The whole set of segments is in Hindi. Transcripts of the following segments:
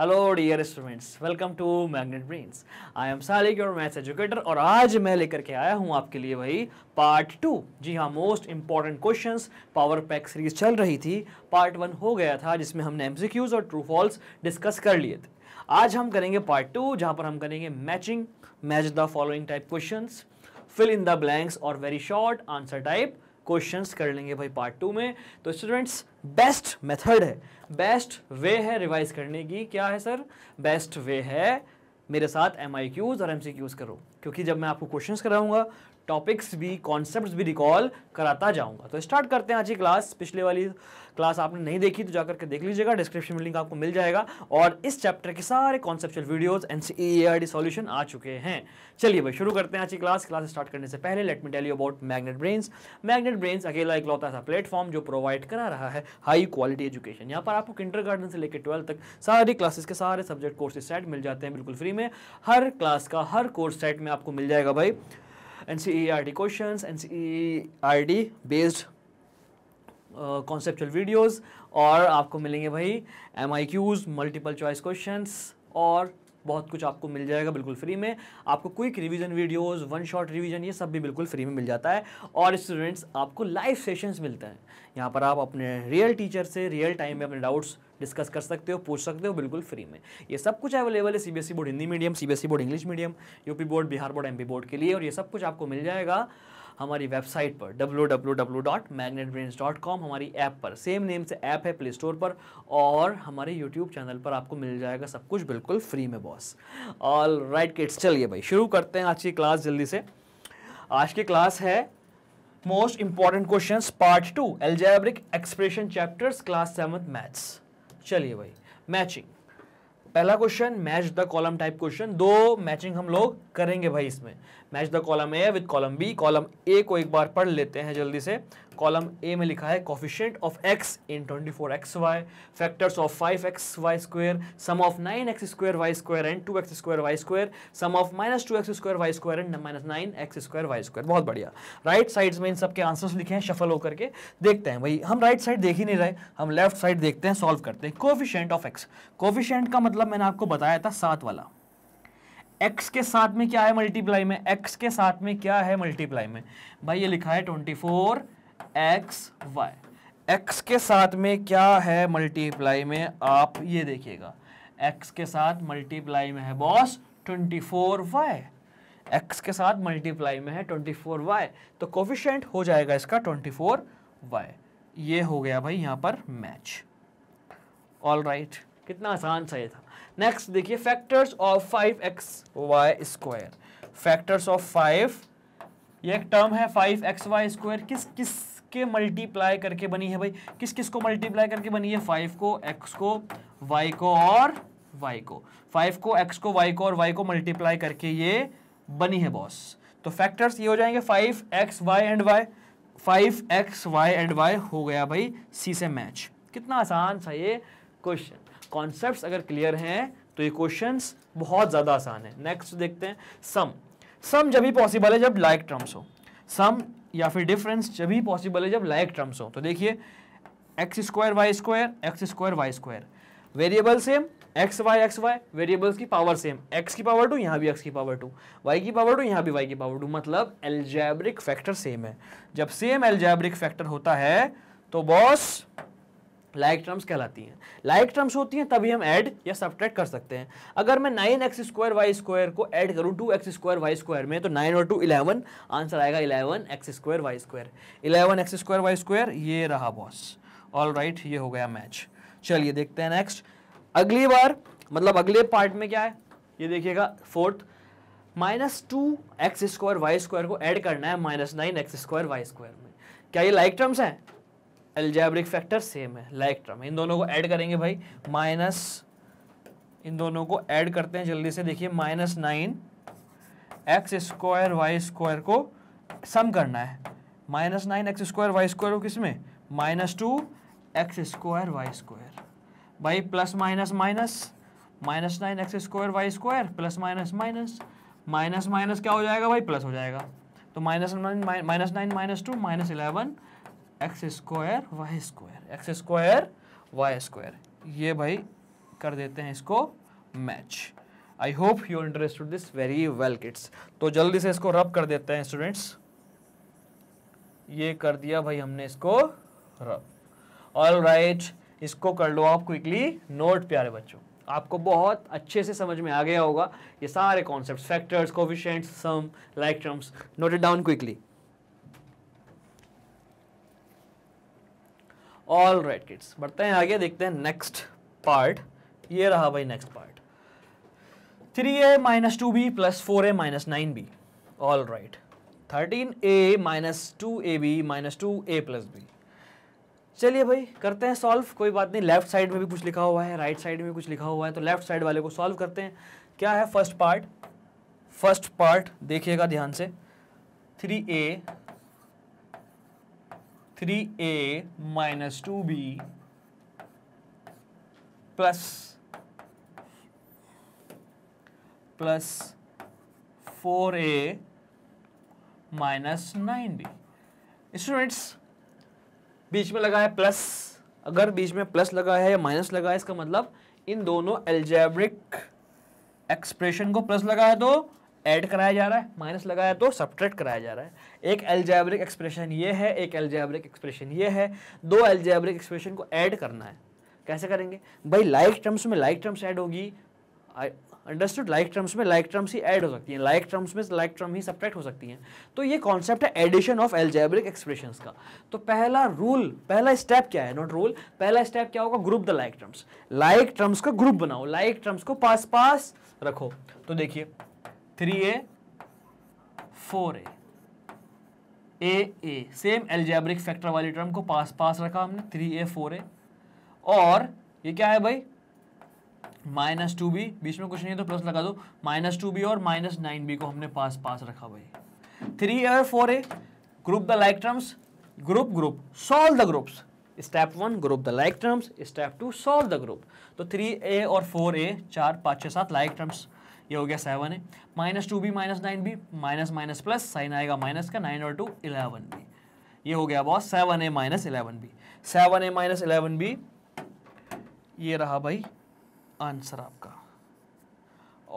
Hello dear students welcome to Magnet Brains I am Salik your maths educator और आज मैं लेकर के आया हूं आपके लिए भाई पार्ट टू जी हाँ most important questions power pack series चल रही थी पार्ट वन हो गया था जिसमें हमने एमसीक्यूज और ट्रू फॉल्स डिस्कस कर लिए थे आज हम करेंगे पार्ट टू जहाँ पर हम करेंगे matching match the following type question fill in the blanks और very short answer type questions कर लेंगे भाई पार्ट टू में तो स्टूडेंट्स बेस्ट मेथड है बेस्ट वे है रिवाइज करने की क्या है सर बेस्ट वे है मेरे साथ एम और एम करो क्योंकि जब मैं आपको क्वेश्चंस कराऊंगा टॉपिक्स भी कॉन्सेप्ट भी रिकॉल कराता जाऊँगा तो स्टार्ट करते हैं आज की क्लास पिछले वाली क्लास आपने नहीं देखी तो जाकर के देख लीजिएगा डिस्क्रिप्शन में लिंक आपको मिल जाएगा और इस चैप्टर के सारे conceptual videos N C solution आ चुके हैं चलिए भाई शुरू करते हैं आज की क्लास क्लास स्टार्ट करने से पहले let me tell you about Magnet Brains Magnet Brains अकेला लौता ऐसा प्लेटफॉर्म जो प्रोवाइड करा रहा है हाई क्वालिटी एजुकेशन यहाँ पर आपको इंटर से लेकर ट्वेल्थ तक सारी क्लासेस के सारे सब्जेक्ट कोर्सेज सेट मिल जाते हैं बिल्कुल फ्री में हर क्लास का हर कोर्स सेट में आपको मिल जाएगा भाई NCERT e questions, NCERT e based conceptual uh, videos और आपको मिलेंगे भाई M I Qs multiple choice questions और बहुत कुछ आपको मिल जाएगा बिल्कुल फ्री में आपको quick revision videos one shot revision ये सब भी बिल्कुल फ्री में मिल जाता है और स्टूडेंट्स आपको लाइव सेशंस मिलते हैं यहाँ पर आप अपने रियल टीचर से रियल टाइम में अपने डाउट्स डिस्कस कर सकते हो पूछ सकते हो बिल्कुल फ्री में ये सब कुछ अवेलेबल है CBSE board e Hindi medium CBSE board English medium UP board Bihar board MP board के लिए और ये सब कुछ आपको मिल जाएगा हमारी वेबसाइट पर www.magnetbrains.com हमारी ऐप पर सेम नेम से ऐप है प्ले स्टोर पर और हमारे यूट्यूब चैनल पर आपको मिल जाएगा सब कुछ बिल्कुल फ्री में बॉस ऑल राइट किट्स चलिए भाई शुरू करते हैं आज की क्लास जल्दी से आज की क्लास है most important question part two algebraic expression chapters class seven maths चलिए भाई मैचिंग पहला क्वेश्चन match the column type question दो मैचिंग हम लोग करेंगे भाई इसमें match the column A with column B column A को एक बार पढ़ लेते हैं जल्दी से कॉलम ए में लिखा है coefficient of x in twenty four x y factors of five x y square sum of nine x square y square and two x square y square sum of minus two x square y square and minus nine x square y square बहुत बढ़िया राइट right साइड्स में इन सबके आंसर्स लिखे हैं शफल होकर के देखते हैं भाई हम राइट right साइड देख ही नहीं रहे हम लेफ्ट साइड देखते हैं सॉल्व करते हैं कोफिशेंट ऑफ एक्स कोफिशेंट का मतलब मैंने आपको बताया था सात वाला x के साथ में क्या है मल्टीप्लाई में x के साथ में क्या है मल्टीप्लाई में भाई ये लिखा है twenty four x y x के साथ में क्या है मल्टीप्लाई में आप ये देखिएगा एक्स के साथ मल्टीप्लाई में है boss twenty four y x के साथ मल्टीप्लाई में है ट्वेंटी फोर वाई तो कोफिशेंट हो जाएगा इसका ट्वेंटी फोर वाई ये हो गया भाई यहाँ पर मैच ऑल राइट right. कितना आसान सा ये था नेक्स्ट देखिए factors of five x y square factors of five ये एक टर्म है फाइव एक्स वाई स्क्वायर किस किस के मल्टीप्लाई करके बनी है भाई किस किस को मल्टीप्लाई करके बनी है फाइव को एक्स को वाई को और वाई को फाइव को एक्स को वाई को और वाई को मल्टीप्लाई करके ये बनी है बॉस तो फैक्टर्स ये हो जाएंगे five x y and y five x y and y हो गया भाई सी से मैच कितना आसान सा ये क्वेश्चन कॉन्सेप्ट अगर क्लियर हैं तो ये क्वेश्चन बहुत ज़्यादा आसान है नेक्स्ट देखते हैं सम सम जब भी पॉसिबल है जब लाइक टर्म्स हो सम या फिर डिफरेंस जब भी पॉसिबल है जब लाइक टर्म्स हो तो देखिए x square y square x square y square variable same x y x y variables की पावर सेम एक्स की पावर टू यहाँ भी एक्स की पावर टू वाई की पावर टू यहाँ भी वाई की पावर टू मतलब एल्जैब्रिक फैक्टर सेम है जब सेम एल्जैब्रिक फैक्टर होता है तो बॉस लाइक टर्म्स कहलाती हैं लाइक टर्म्स होती हैं तभी हम ऐड या सब्ट्रैक्ट कर सकते हैं अगर मैं nine x square y square को ऐड करूं two x square y square में तो नाइन और टू इलेवन आंसर आएगा eleven x square y square eleven x square y square ये रहा बॉस ऑल राइट right, ये हो गया मैच चलिए देखते हैं नेक्स्ट अगली बार मतलब अगले पार्ट में क्या है ये देखिएगा fourth minus two x square y square को ऐड करना है minus nine x square y square में क्या ये लाइक टर्म्स हैं एल्जैब्रिक फैक्टर सेम है लाइक टर्म इन दोनों को ऐड करेंगे भाई माइनस इन दोनों को ऐड करते हैं जल्दी से देखिए minus nine x square y square को सम करना है minus nine x square y square को किस में minus two x square y square भाई plus minus minus minus nine x square y square plus minus minus minus minus क्या हो जाएगा भाई प्लस हो जाएगा तो minus minus nine minus two minus eleven x square y square x square y square ये भाई कर देते हैं इसको match I hope you interested this very well kids तो जल्दी से इसको रब कर देते हैं स्टूडेंट्स ये कर दिया भाई हमने इसको रब ऑल राइट right, इसको कर लो आप क्विकली नोट प्यारे बच्चों आपको बहुत अच्छे से समझ में आ गया होगा ये सारे concept factors coefficients sum like terms it down quickly all right kids बढ़ते हैं आगे देखते हैं नेक्स्ट पार्ट ये रहा भाई next part three a minus two b plus four a minus nine b all right thirteen a minus two a b minus two a plus b चलिए भाई करते हैं सॉल्व कोई बात नहीं लेफ्ट साइड में भी कुछ लिखा हुआ है राइट साइड में भी कुछ लिखा हुआ है तो लेफ्ट साइड वाले को सॉल्व करते हैं क्या है फर्स्ट पार्ट फर्स्ट पार्ट देखिएगा ध्यान से three a three a minus two b plus plus four a minus nine b students बीच में लगा है प्लस अगर बीच में प्लस लगा है या माइनस लगा है इसका मतलब इन दोनों एल्जेब्रिक एक्सप्रेशन को प्लस लगा है तो ऐड कराया जा रहा है माइनस लगाया तो सब्ट्रैक्ट कराया जा रहा है एक एल्जैब्रिक एक्सप्रेशन ये है एक एल्जैब्रिक एक्सप्रेशन ये है दो एल्जैब्रिक एक्सप्रेशन को ऐड करना है कैसे करेंगे भाई लाइक like टर्म्स में लाइक टर्म्स ऐड होगी अंडरस्टूड लाइक टर्म्स में लाइक टर्म्स ही ऐड हो सकती हैं लाइक टर्म्स में लाइक टर्म ही सब्ट्रैक्ट हो सकती हैं तो ये कॉन्सेप्ट है एडिशन ऑफ एल्जेब्रिक एक्सप्रेशन का तो पहला रूल पहला स्टेप क्या है नॉट रूल पहला स्टेप क्या होगा group the like terms like terms का ग्रुप बनाओ लाइक like टर्म्स को पास पास रखो तो देखिए three a four a a same algebraic factor वाली टर्म को पास पास रखा हमने थ्री ए फोर ए और ये क्या है भाई माइनस टू बी बीच में कुछ नहीं है तो प्लस लगा दो माइनस टू बी और माइनस नाइन बी को हमने पास पास रखा भाई थ्री ए और four a group the like terms group group solve the groups step one group the like terms step two solve the group तो थ्री ए और फोर ए चार पाँच छः सात लाइक टर्म्स ये हो गया सेवन है माइनस टू भी माइनस नाइन भी माइनस माइनस प्लस साइन आएगा माइनस का नाइन और टू इलेवन भी ये हो गया boss seven a minus eleven b seven a minus eleven b ये रहा भाई आंसर आपका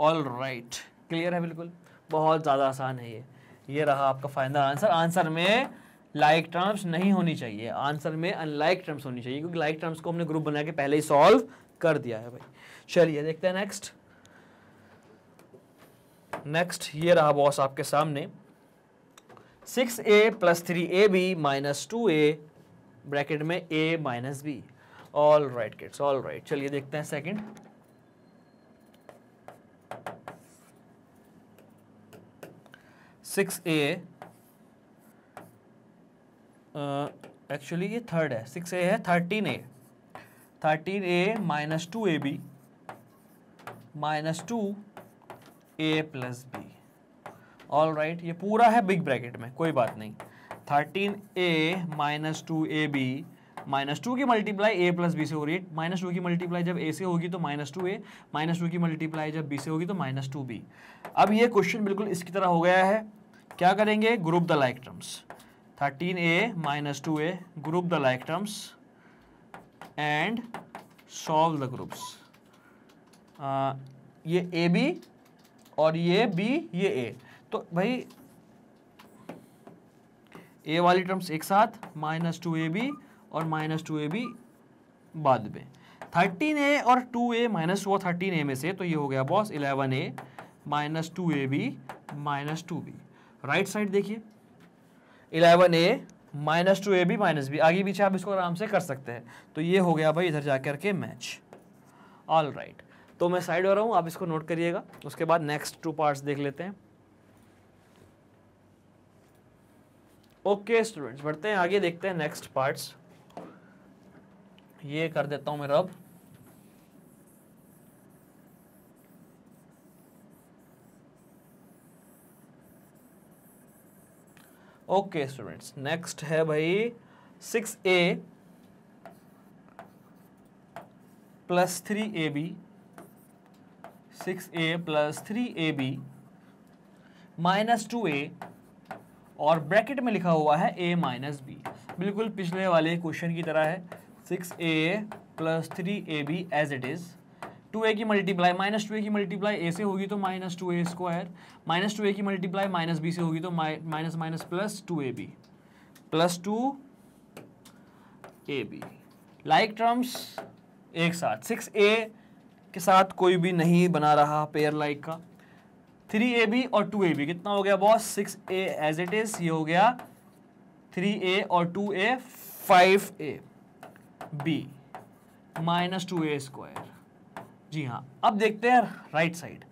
ऑल राइट क्लियर है बिल्कुल बहुत ज़्यादा आसान है ये ये रहा आपका फाइनल आंसर आंसर में लाइक like टर्म्स नहीं होनी चाहिए आंसर में अनलाइक टर्म्स होनी चाहिए क्योंकि लाइक like टर्म्स को हमने ग्रुप बना के पहले ही सॉल्व कर दिया है भाई चलिए देखते हैं नेक्स्ट नेक्स्ट ये रहा बॉस आपके सामने six a plus three a b minus two a bracket में a minus b all right kids all right चलिए देखते हैं सेकंड सिक्स ए एक्चुअली ये थर्ड है सिक्स ए है thirteen a thirteen a minus two a b minus two a plus b all right ये पूरा है बिग ब्रैकेट में कोई बात नहीं thirteen a minus two a b minus two की मल्टीप्लाई ए प्लस बी से हो रही है माइनस टू की मल्टीप्लाई जब ए से होगी तो minus two a minus two की मल्टीप्लाई जब बी से होगी तो माइनस टू बी अब ये क्वेश्चन बिल्कुल इसकी तरह हो गया है क्या करेंगे group the like terms thirteen a minus two a group the like terms and solve the groups ये ए बी और ये बी ये ए तो भाई ए वाली टर्म्स एक साथ माइनस टू ए बी और माइनस टू ए बी बाद में थर्टीन ए और टू ए माइनस टू और थर्टीन ए में से तो ये हो गया boss eleven a minus two a b minus two b right side देखिए eleven a minus two a b minus b आगे पीछे आप इसको आराम से कर सकते हैं तो ये हो गया भाई इधर जा करके मैच ऑल राइट तो मैं साइड हो रहा हूँ आप इसको नोट करिएगा उसके बाद नेक्स्ट टू पार्ट्स देख लेते हैं ओके स्टूडेंट्स बढ़ते हैं आगे देखते हैं नेक्स्ट पार्ट्स ये कर देता हूँ मैं रब ओके स्टूडेंट्स नेक्स्ट है भाई six a plus three a b six a plus three a b minus two a और ब्रैकेट में लिखा हुआ है ए माइनस बी बिल्कुल पिछले वाले क्वेश्चन की तरह है six a plus three a b as it is two a की मल्टीप्लाई माइनस टू ए की मल्टीप्लाई ए से होगी तो minus two a square minus two a की मल्टीप्लाई माइनस बी से होगी तो minus minus plus two a b plus two a b like terms एक साथ सिक्स ए के साथ कोई भी नहीं बना रहा पेयर लाइक का थ्री ए बी और टू ए बी कितना हो गया boss six a as it is ये हो गया थ्री ए और two a five a b minus two a square जी हाँ अब देखते हैं राइट साइड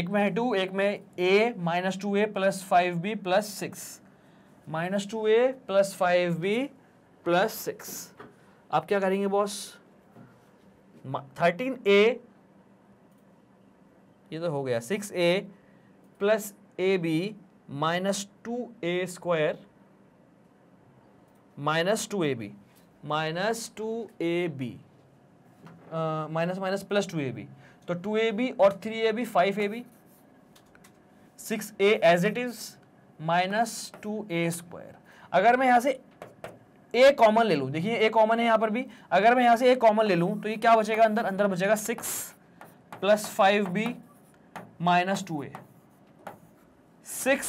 एक में है टू एक में a minus two a plus five b plus six minus two a plus five b plus six आप क्या करेंगे बॉस थर्टीन ए ये तो हो गया six a plus a b minus two a square minus two a b minus two a b minus minus plus two a b तो टू ए बी और three a b five a b six a as it is minus two a square अगर मैं यहां से ए कॉमन ले लूं देखिए ए कॉमन है यहां पर भी अगर मैं यहां से ए कॉमन ले लूं तो ये क्या बचेगा अंदर अंदर बचेगा six plus five b minus two a six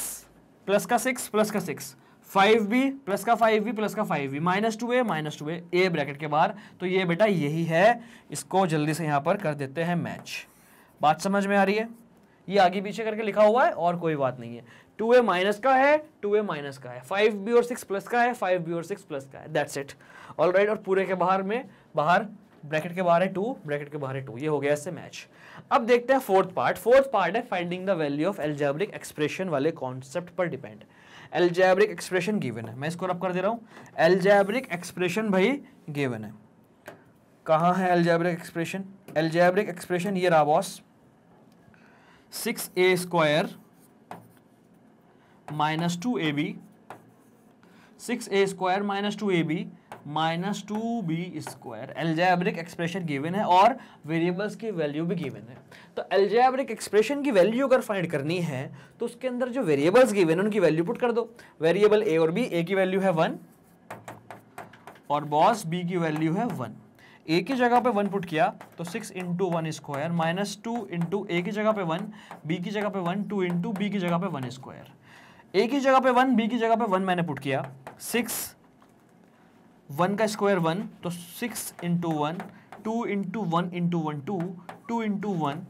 plus का सिक्स प्लस का सिक्स फाइव बी प्लस का फाइव बी प्लस का five b minus two a minus two a bracket के बाहर तो ये बेटा यही है इसको जल्दी से यहाँ पर कर देते हैं मैच बात समझ में आ रही है ये आगे पीछे करके लिखा हुआ है और कोई बात नहीं है टू ए माइनस का है टू ए माइनस का है फाइव बी और सिक्स प्लस का है फाइव बी और सिक्स प्लस का है दैट्स इट ऑल राइट और पूरे के बाहर में बाहर ब्रैकेट के बाहर है टू ब्रैकेट के बाहर है टू ये हो गया इससे मैच अब देखते हैं फोर्थ पार्ट फोर्थ पार्ट है finding the value of algebraic expression वाले कॉन्सेप्ट पर डिपेंड एल्जेब्रिक एक्सप्रेशन गिवन है मैं इसको रब कर दे रहा हूँ एल्जेब्रिक एक्सप्रेशन भाई गिवन है कहाँ है एल्जेब्रिक एक्सप्रेशन एल्जेब्रिक एक्सप्रेशन ये रहा boss six a square minus two a b six a square minus two a b minus two b square algebraic expression given है और वेरिएबल्स की वैल्यू भी गिवन है तो एल्जैब्रिक एक्सप्रेशन की वैल्यू अगर फाइंड करनी है तो उसके अंदर जो वेरिएबल्स गिवन है उनकी वैल्यू पुट कर दो वेरिएबल ए और बी ए की वैल्यू है वन और बॉस बी की वैल्यू है वन ए की जगह पे वन पुट किया तो six into one square minus two into a की जगह पे वन बी की जगह पे वन टू इंटू बी की जगह पे वन स्क्वायर ए की जगह पे वन बी की जगह पे वन मैंने पुट किया सिक्स वन का स्क्वायर वन तो six into one two into one into one two two into one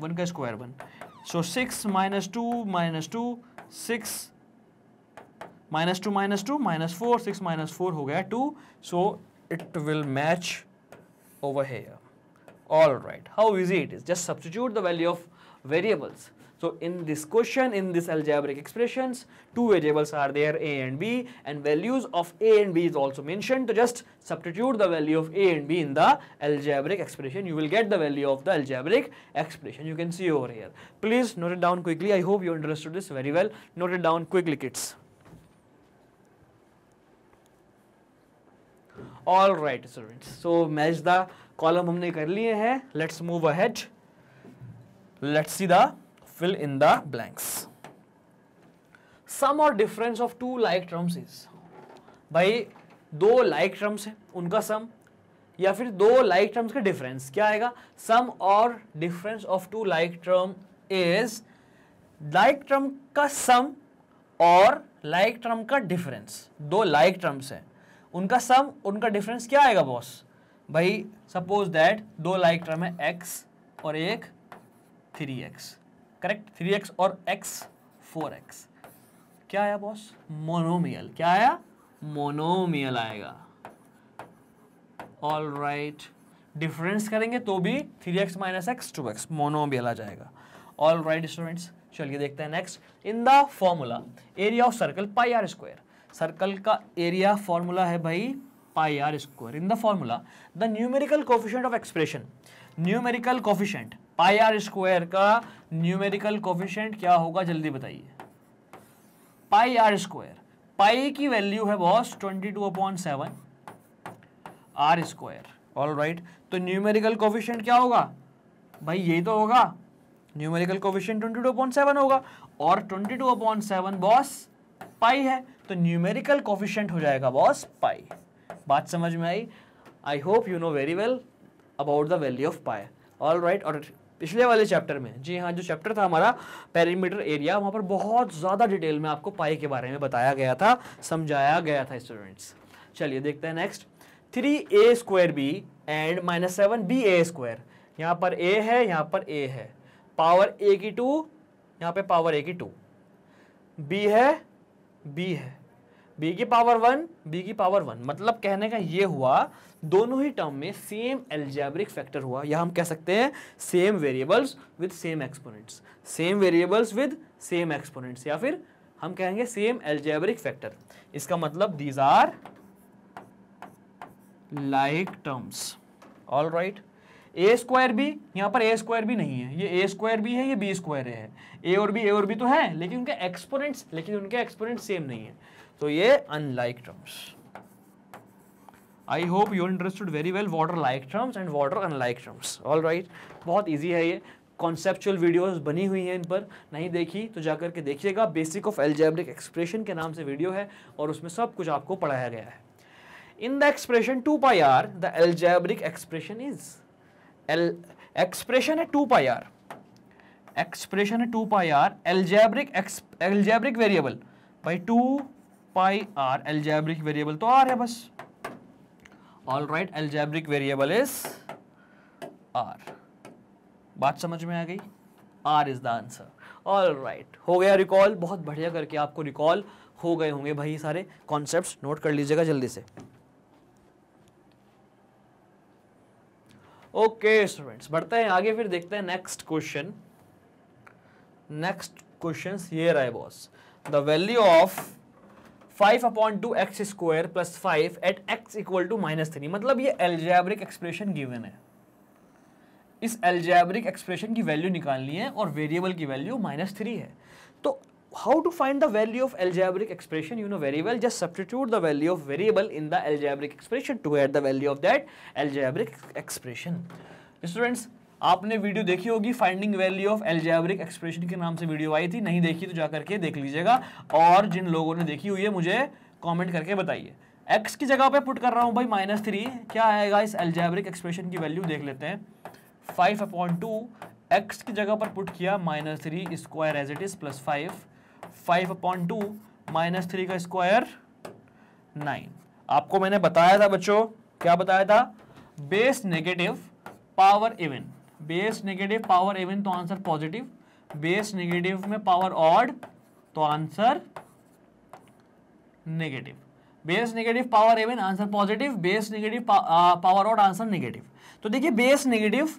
one का square one so six minus two minus two six minus two minus two minus four six minus four हो गया two so it will match over here all right how easy it is just substitute the value of variables So in this question, in this algebraic expressions, two variables are there a and b and values of a and b is also mentioned. So just substitute the value of a and b in the algebraic expression. You will get the value of the algebraic expression. You can see over here. Please note it down quickly. I hope you understood this very well. Note it down quickly kids. All right, students. So match the column. We have done. Let's move ahead. Let's see the fill in the blanks. Sum और difference of two like terms is भाई दो लाइक टर्म्स हैं उनका सम या फिर दो लाइक टर्म्स का डिफरेंस क्या आएगा सम और difference of two like term is like term का सम और लाइक टर्म का डिफरेंस दो लाइक टर्म्स हैं उनका सम उनका डिफरेंस क्या आएगा बॉस भाई सपोज दैट दो लाइक टर्म है एक्स और एक three x correct three x और एक्स फोर एक्स क्या आया बॉस मोनोमियल क्या आया मोनोमियल आएगा ऑल राइट डिफरेंस करेंगे तो भी three x minus x two x monomial आ जाएगा ऑल राइट स्टूडेंट्स चलिए देखते हैं next in the formula area of circle pi r square circle का एरिया फॉर्मूला है भाई pi r square in the formula the numerical coefficient of expression numerical coefficient pi r square का न्यूमेरिकल कोफिशेंट क्या होगा जल्दी बताइए पाई आर स्क्वायर पाई की वैल्यू है boss twenty two upon seven r square all right तो न्यूमेरिकल कोफिशेंट क्या होगा भाई यही तो होगा numerical coefficient twenty two upon seven होगा और twenty two upon seven boss pi है तो न्यूमेरिकल कोफिशेंट हो जाएगा बॉस पाई बात समझ में आई I hope you know very well about the value of pi all right और पिछले वाले चैप्टर में जी हाँ जो चैप्टर था हमारा पेरीमीटर एरिया वहाँ पर बहुत ज़्यादा डिटेल में आपको पाई के बारे में बताया गया था समझाया गया था स्टूडेंट्स चलिए देखते हैं next three a square b and minus seven b a square यहाँ पर ए है यहाँ पर ए है पावर ए की टू यहाँ पे पावर ए की टू बी है बी है बी की पावर वन बी की पावर वन मतलब कहने का ये हुआ दोनों ही टर्म में सेम एल्जैब्रिक फैक्टर हुआ या हम कह सकते हैं same variables with same exponents same variables with same exponents या फिर हम कहेंगे सेम एल्जैब्रिक फैक्टर इसका मतलब these are like terms all right a square भी यहाँ पर ए स्क्वायर भी नहीं है ये ए स्क्वायर भी है ये बी स्क्वायर है ए और बी ए और बी तो है लेकिन उनके एक्सपोनेंट्स लेकिन उनके एक्सपोनेंट सेम नहीं है तो ये unlike terms I hope you understood very well what are like terms and what are unlike terms all right बहुत ईजी है ये कॉन्सेप्चुअल वीडियोस बनी हुई हैं इन पर नहीं देखी तो जाकर के देखिएगा बेसिक ऑफ एल्जेब्रिक एक्सप्रेशन के नाम से वीडियो है और उसमें सब कुछ आपको पढ़ाया गया है in the expression two pi r the algebraic expression is एल एक्सप्रेशन है टू पाई आर एक्सप्रेशन है two pi r algebraic algebraic variable by two pi r algebraic variable तो आर है बस all right algebraic variable is r बात समझ में आ गई r is the answer all right हो गया रिकॉल बहुत बढ़िया करके आपको रिकॉल हो गए होंगे भाई सारे कॉन्सेप्ट नोट कर लीजिएगा जल्दी से ओके स्टूडेंट्स बढ़ते हैं आगे फिर देखते हैं नेक्स्ट क्वेश्चन नेक्स्ट क्वेश्चन ये रहा है boss the value of five upon two x square plus five eight x equal to minus three मतलब ये एल्जैब्रिक एक्सप्रेशन गिवन है इस एल्जैब्रिक एक्सप्रेशन की वैल्यू निकालनी है और वेरिएबल की वैल्यू माइनस थ्री है तो how to find the value of algebraic expression you know very well just substitute the value of variable in the algebraic expression to get the value of that algebraic expression students आपने वीडियो देखी होगी finding value of algebraic expression के नाम से वीडियो आई थी नहीं देखी तो जाकर के देख लीजिएगा और जिन लोगों ने देखी हुई है मुझे कॉमेंट करके बताइए एक्स की जगह पे पुट कर रहा हूँ भाई माइनस थ्री क्या आएगा इस एल्जेब्रिक एक्सप्रेशन की वैल्यू देख लेते हैं फाइव अपॉइंट टू एक्स की जगह पर पुट किया minus three square as it is plus five five upon two minus three का स्क्वायर नाइन आपको मैंने बताया था बच्चों क्या बताया था base negative power even base negative power even तो आंसर पॉजिटिव बेस नेगेटिव में पावर ऑड तो answer negative base negative power even answer positive base negative power odd answer negative तो देखिए base negative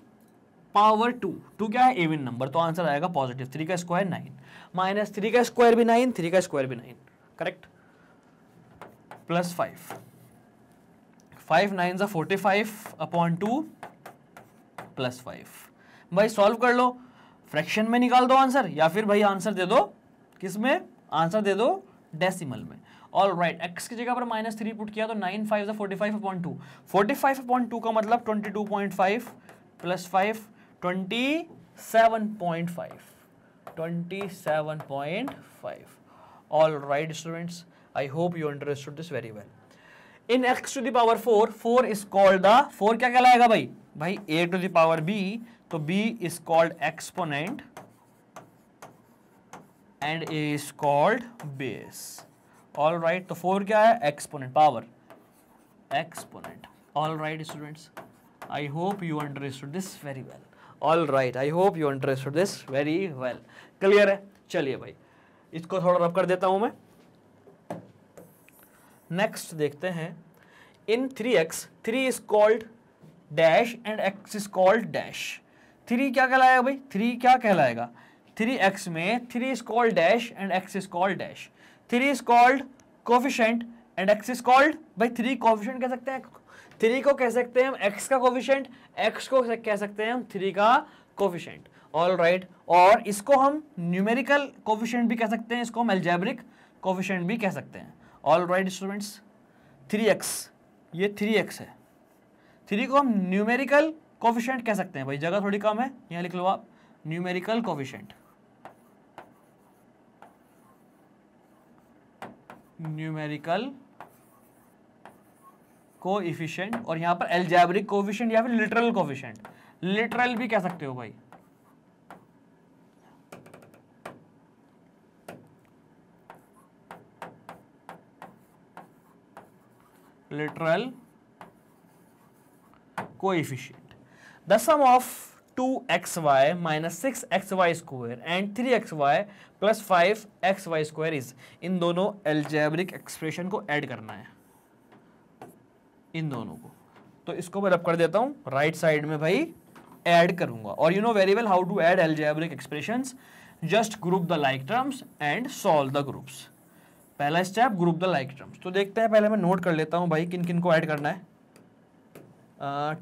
power two two क्या है एवन नंबर तो आंसर आएगा पॉजिटिव थ्री का स्क्वायर नाइन माइनस थ्री का स्क्वायर भी नाइन थ्री का स्क्वायर भी nine correct plus five five nine ज़ा forty five upon two plus five भाई सॉल्व कर लो फ्रैक्शन में निकाल दो आंसर या फिर भाई आंसर दे दो किस में आंसर दे दो डेसिमल में ऑल राइट एक्स की जगह पर माइनस थ्री पुट किया तो nine five forty five upon two forty five upon two का मतलब twenty two point five plus five twenty seven point five twenty seven point five all right students I hope you understood this very well in x to the power four four is called the four क्या कहलाएगा भाई भाई ए टू दावर बी तो b is called exponent and a is called base all right तो फोर क्या है exponent power exponent all right students I hope you understood this very well all right I hope you understood this very well clear है चलिए भाई इसको थोड़ा रब कर देता हूं मैं नेक्स्ट देखते हैं in three x three is called dash and x is called dash three क्या कहलाएगा भाई थ्री क्या कहलाएगा थ्री एक्स में three is called dash and x is called dash three is called coefficient and x is called भाई थ्री कोफिशेंट कह सकते हैं थ्री को कह सकते हैं हम एक्स का कोफिशेंट एक्स को कह सकते हैं हम थ्री का कोफिशेंट ऑल राइट और इसको हम न्यूमेरिकल कोफिशेंट भी कह सकते हैं इसको हम एल्जेब्रिक कोफिशेंट भी कह सकते हैं all right students three x ये थ्री एक्स है थ्री को हम न्यूमेरिकल कोफिशेंट कह सकते हैं भाई जगह थोड़ी कम है यहां लिख लो आप numerical coefficient numerical coefficient और यहां पर एल्जैब्रिक कोफिशियंट या फिर लिटरल कोफिशियंट लिटरल भी कह सकते हो भाई literal coefficient the sum of two x y minus six x y square and three y plus five x y square is in दोनों एल्जेब्रिक एक्सप्रेशन को ऐड करना है इन दोनों को तो इसको मैं रब कर देता हूं राइट साइड में भाई ऐड करूंगा और you know very well how to add algebraic expression just group the like terms and solve the groups पहला step group the like terms तो देखते हैं पहले मैं नोट कर लेता हूँ भाई किन किन को ऐड करना है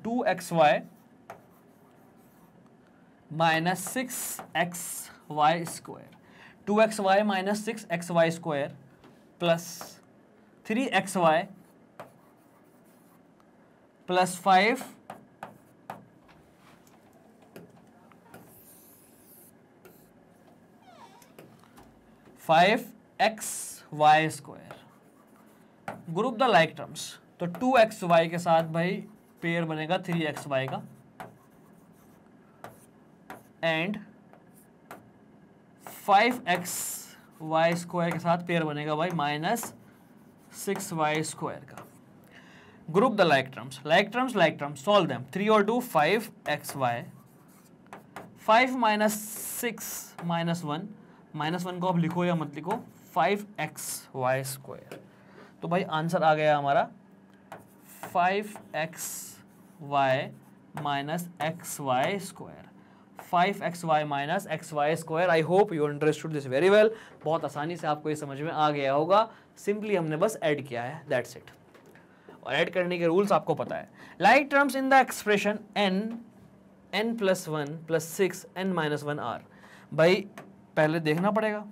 two x y minus six x y square two x y minus six x y square plus three x y plus five five x y square group the like terms तो टू एक्स वाई के साथ भाई पेयर बनेगा थ्री एक्स वाई का and five x y square के साथ पेयर बनेगा भाई माइनस सिक्स वाई स्क्वायर का group the like terms like terms like terms solve them 3 or five 5 xy 5 minus 6 minus one को आप लिखो या मत लिखो फाइव एक्स वाई स्क्वायर तो भाई आंसर आ गया हमारा five x y minus x y square five x y minus x y square I hope you understood this very well बहुत आसानी से आपको ये समझ में आ गया होगा सिंपली हमने बस ऐड किया है दैट्स इट और ऐड करने के रूल्स आपको पता है like terms in the expression n n plus one plus six n minus one hour भाई पहले देखना पड़ेगा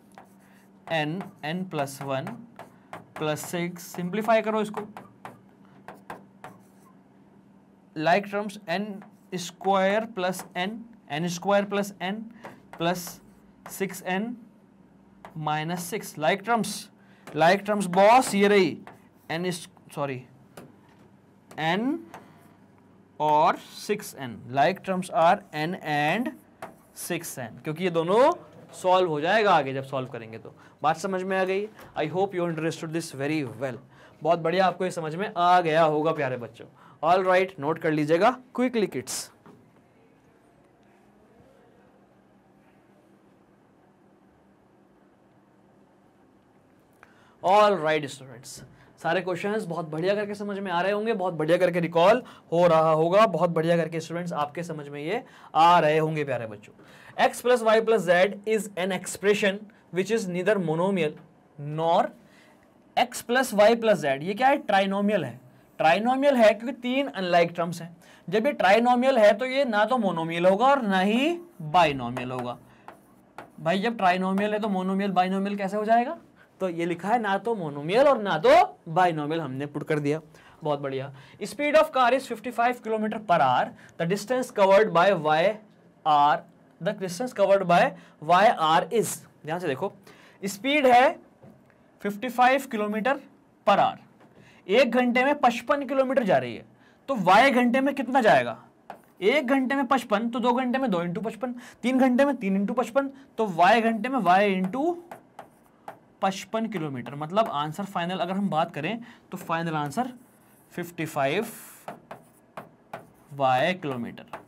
n n plus one plus six simplify करो इसको like terms n square plus n, n square plus n plus 6n minus 6. Like terms, like terms boss ये रही n is sorry n और 6n. Like terms are n and 6n क्योंकि ये दोनों सॉल्व हो जाएगा आगे जब सॉल्व करेंगे तो बात समझ में आ गई I hope you understood this very well बहुत बढ़िया आपको ये समझ में आ गया होगा प्यारे बच्चों ऑल राइट नोट कर लीजिएगा quickly kids all right students सारे क्वेश्चंस बहुत बढ़िया करके समझ में आ रहे होंगे बहुत बढ़िया करके रिकॉल हो रहा होगा बहुत बढ़िया करके स्टूडेंट्स आपके समझ में ये आ रहे होंगे प्यारे बच्चों x plus y plus z is an expression which is neither monomial nor x plus y plus z ये क्या है ट्राइनोमियल है ट्राइनोमियल है क्योंकि तीन अनलाइक टर्म्स हैं जब ये ट्राइनोमियल है तो ये ना तो मोनोमियल होगा और ना ही बाइनोमियल होगा भाई जब ट्राइनोमियल है तो मोनोमियल बाइनोमियल कैसे हो जाएगा तो ये लिखा है ना तो मोनोमियल और ना तो बाइनोमियल हमने पुट कर दिया बहुत बढ़िया speed of car is 55 kilometre per hour the distance covered by y hour the distance covered by y hour is ध्यान से देखो स्पीड है 55 किलोमीटर पर आर एक घंटे में पचपन किलोमीटर जा रही है तो वाई घंटे में कितना जाएगा एक घंटे में पचपन तो दो घंटे में दो इंटू पचपन तीन घंटे में तीन इंटू पचपन तो वाई घंटे में वाई इंटू पचपन किलोमीटर मतलब आंसर फाइनल अगर हम बात करें तो final answer 55 five y kilometre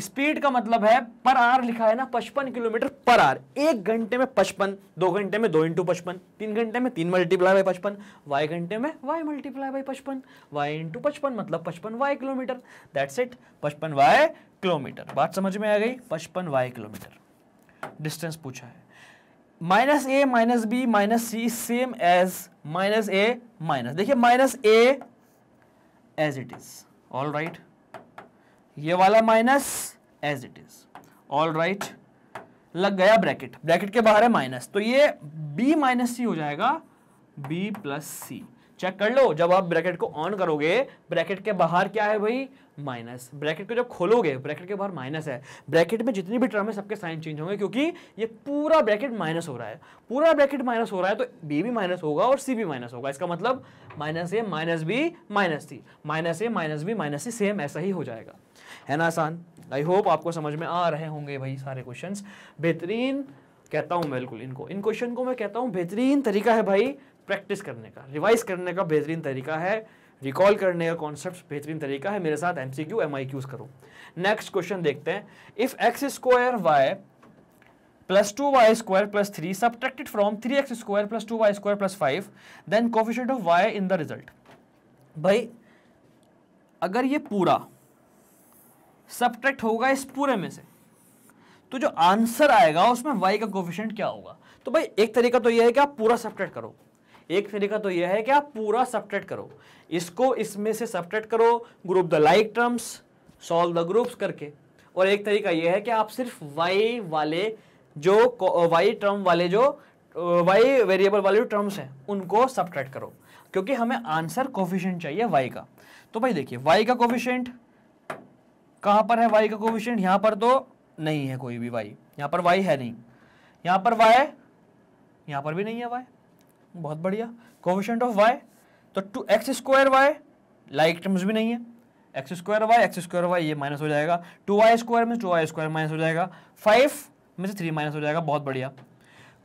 speed का मतलब है पर आर लिखा है ना पचपन किलोमीटर पर आर एक घंटे में पचपन दो घंटे में दो इंटू पचपन तीन घंटे में तीन मल्टीप्लाई बाई पचपन वाई घंटे में वाई मल्टीप्लाई बाई पचपन वाई इंटू पचपन मतलब पचपन वाई किलोमीटर दैट्स इट पचपन वाई किलोमीटर बात समझ में आ गई पचपन वाई किलोमीटर डिस्टेंस पूछा है minus a minus b minus c same as minus a minus देखिए minus a as it is all right ये वाला minus as it is all right लग गया ब्रैकेट ब्रैकेट के बाहर है माइनस तो ये बी माइनस सी हो जाएगा बी प्लस सी चेक कर लो जब आप ब्रैकेट को ऑन करोगे ब्रैकेट के बाहर क्या है भाई माइनस ब्रैकेट को जब खोलोगे ब्रैकेट के बाहर माइनस है ब्रैकेट में जितनी भी टर्म है सबके साइन चेंज होंगे क्योंकि ये पूरा ब्रैकेट माइनस हो रहा है पूरा ब्रैकेट माइनस हो रहा है तो बी भी माइनस होगा और सी भी माइनस होगा इसका मतलब minus a minus b minus c minus a minus b minus c same ऐसा ही हो जाएगा है ना आसान आई होप आपको समझ में आ रहे होंगे भाई सारे क्वेश्चन बेहतरीन कहता हूँ बिल्कुल इनको इन क्वेश्चन को मैं कहता हूँ बेहतरीन तरीका है भाई प्रैक्टिस करने का रिवाइज करने का बेहतरीन तरीका है रिकॉल करने का कॉन्सेप्ट बेहतरीन तरीका है मेरे साथ M C Q M I Qs करो नेक्स्ट क्वेश्चन देखते हैं if x square y plus two y square plus three subtracted from three x square plus two y square plus five then coefficient of y in the result भाई अगर ये पूरा सब्ट्रैक्ट होगा इस पूरे में से तो जो आंसर आएगा उसमें वाई का कोफिशेंट क्या होगा तो भाई एक तरीका तो यह है कि आप पूरा सब्ट्रैक्ट करो एक तरीका तो यह है कि आप पूरा सब्ट्रैक्ट करो इसको इसमें से सब्ट्रैक्ट करो group the like terms solve the groups करके और एक तरीका यह है कि आप सिर्फ वाई वाले जो वाई टर्म वाले जो वाई uh, वेरिएबल वाले जो टर्म्स हैं उनको सब्ट्रैक्ट करो क्योंकि हमें आंसर कोफिशेंट चाहिए वाई का तो भाई देखिए वाई का कोफिशेंट कहाँ पर है वाई का कोविशेंट यहाँ पर तो नहीं है कोई भी वाई यहाँ पर वाई है नहीं यहाँ पर वाई यहाँ पर भी नहीं है वाई बहुत बढ़िया कोविशेंट ऑफ वाई तो two x square y like terms भी नहीं है x square y x square y ये माइनस हो जाएगा टू वाई स्क्वायर में टू वाई स्क्वायर माइनस हो जाएगा फाइव में से थ्री माइनस हो जाएगा बहुत बढ़िया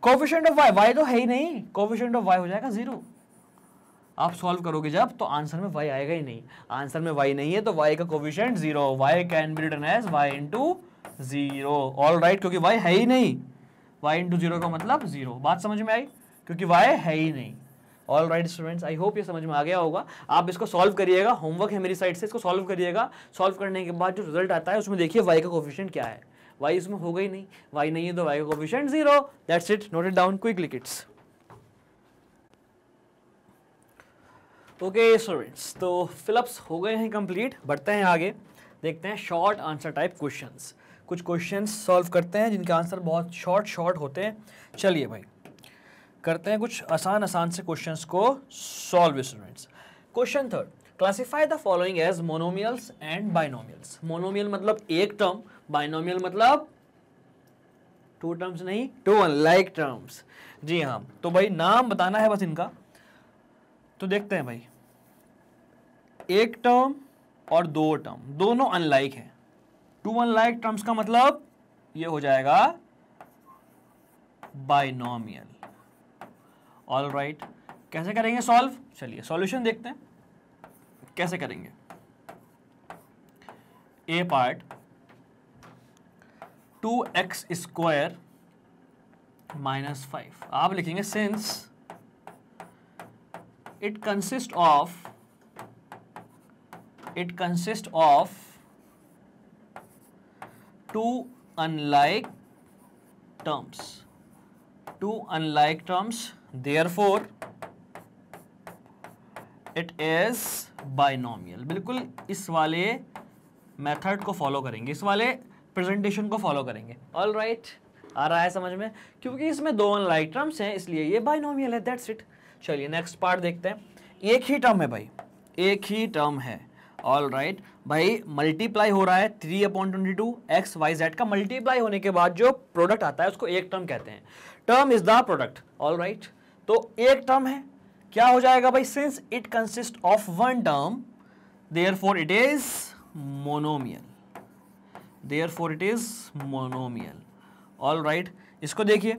कोविशेंट ऑफ वाई वाई तो है ही नहीं कोफिशेंट ऑफ वाई हो जाएगा जीरो आप सॉल्व करोगे जब तो आंसर में वाई आएगा ही नहीं आंसर में वाई नहीं है तो वाई का coefficient zero y can be written as y into zero all right क्योंकि वाई है ही नहीं वाई इंटू जीरो का मतलब जीरो बात समझ में आई क्योंकि वाई है ही नहीं all right students I hope ये समझ में आ गया होगा आप इसको सॉल्व करिएगा होमवर्क है मेरी साइड से इसको सॉल्व करिएगा सॉल्व करने के बाद जो रिजल्ट आता है उसमें देखिए वाई का कोफिशियंट क्या है वाई इसमें होगा ही नहीं वाई नहीं है तो वाई का coefficient zero that's it note it down quickly kids okay students तो फिलअप्स हो गए हैं कंप्लीट बढ़ते हैं आगे देखते हैं शॉर्ट आंसर टाइप क्वेश्चंस कुछ क्वेश्चंस सॉल्व करते हैं जिनके आंसर बहुत शॉर्ट शॉर्ट होते हैं चलिए भाई करते हैं कुछ आसान आसान से क्वेश्चंस को solve students question third classify the following as monomials and binomials monomial मतलब एक टर्म बाइनोमियल मतलब टू टर्म्स नहीं टू लाइक टर्म्स जी हाँ तो भाई नाम बताना है बस इनका तो देखते हैं भाई एक टर्म और दो टर्म दोनों अनलाइक है टू अनलाइक टर्म्स का मतलब ये हो जाएगा बाइनोमियल ऑल राइट कैसे करेंगे सॉल्व चलिए सॉल्यूशन देखते हैं कैसे करेंगे a part two x square minus five आप लिखेंगे since it consist of it consists of two unlike terms two unlike terms therefore it is binomial बिल्कुल इस वाले मेथड को फॉलो करेंगे इस वाले प्रेजेंटेशन को फॉलो करेंगे ऑल राइट right, आ रहा है समझ में क्योंकि इसमें दो अनलाइक टर्म्स हैं इसलिए ये बाइनोमियल है दैट्स इट चलिए नेक्स्ट पार्ट देखते हैं एक ही टर्म है भाई एक ही टर्म है ऑल राइट भाई मल्टीप्लाई हो रहा है three upon twenty two x y z का मल्टीप्लाई होने के बाद जो प्रोडक्ट आता है उसको एक टर्म कहते हैं term is the product all right तो एक टर्म है क्या हो जाएगा भाई since it consist of one term therefore it is monomial therefore it is monomial all right इसको देखिए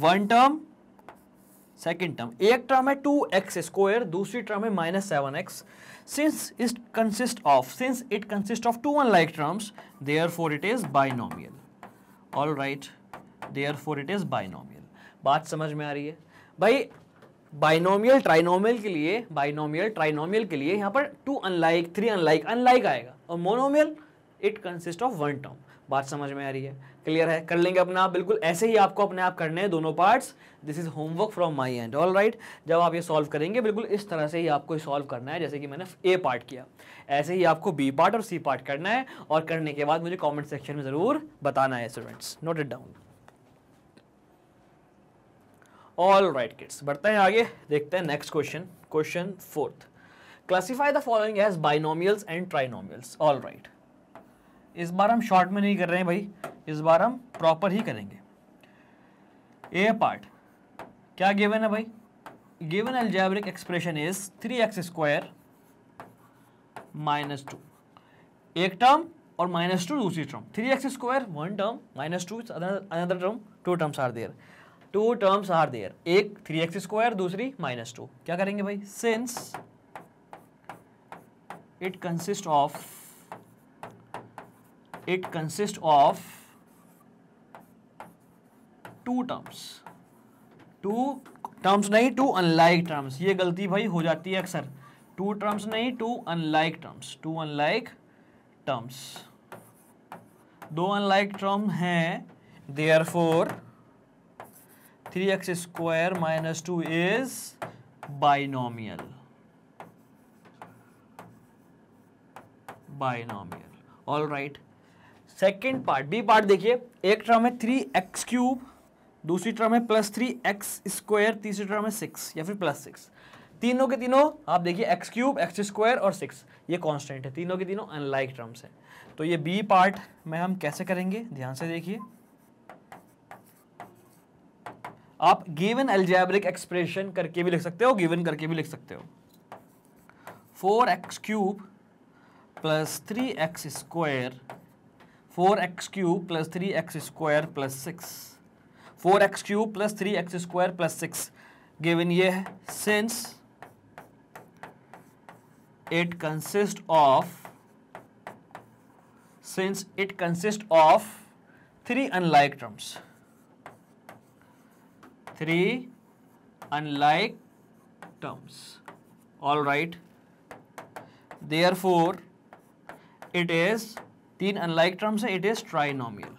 वन टर्म सेकेंड टर्म एक टर्म है टू एक्स स्क्वायर दूसरी टर्म है minus seven x since it consist of since it consist of two one like terms therefore it is binomial all right therefore it is binomial बात समझ में आ रही है भाई बाइनोमियल ट्राइनोमियल के लिए बाइनोमियल ट्राइनोमियल के लिए यहाँ पर two unlike three unlike unlike आएगा और monomial it consist of one term बात समझ में आ रही है क्लियर है कर लेंगे अपने आप बिल्कुल ऐसे ही आपको अपने आप करने हैं दोनों parts this is homework from my end all right जब आप ये सॉल्व करेंगे बिल्कुल इस तरह से ही आपको सॉल्व करना है जैसे कि मैंने ए पार्ट किया ऐसे ही आपको बी पार्ट और सी पार्ट करना है और करने के बाद मुझे कॉमेंट सेक्शन में ज़रूर बताना है students note it down all right kids बढ़ते हैं आगे देखते हैं next question question fourth classify the following as binomials and trinomials all right इस बार हम शॉर्ट में नहीं कर रहे हैं भाई इस बार हम प्रॉपर ही करेंगे ए पार्ट क्या गिवन है भाई given algebraic expression is three x square minus two एक टर्म और माइनस टू दूसरी term three x square one term minus two another term two terms are there two terms are there एक थ्री एक्स स्क्वायर दूसरी माइनस टू क्या करेंगे भाई since it consist of it consist of two terms two terms नहीं टू अनलाइक टर्म्स ये गलती भाई हो जाती है अक्सर टू टर्म्स नहीं two unlike terms two unlike terms दो अनलाइक टर्म हैं therefore three x square minus two is binomial binomial all right second part b part देखिए एक टर्म है थ्री एक्स क्यूब दूसरी टर्म है प्लस थ्री एक्स स्क्वायर तीसरी टर्म है सिक्स या फिर प्लस सिक्स तीनों के तीनों आप देखिए एक्स क्यूब एक्स स्क्वायर और सिक्स ये कांस्टेंट है तीनों के तीनों अनलाइक टर्म्स है तो ये बी पार्ट में हम कैसे करेंगे ध्यान से देखिए आप गिवन एल्जेब्रिक एक्सप्रेशन करके भी लिख सकते हो गिवन करके भी लिख सकते हो four x cube plus three x square 4x cube plus 3x square plus 6 4x cube plus 3x square plus 6 given ये है since it consists of since it consists of three unlike terms three unlike terms all right therefore it is तीन अनलाइक टर्म्स है इट इज ट्राइनोमियल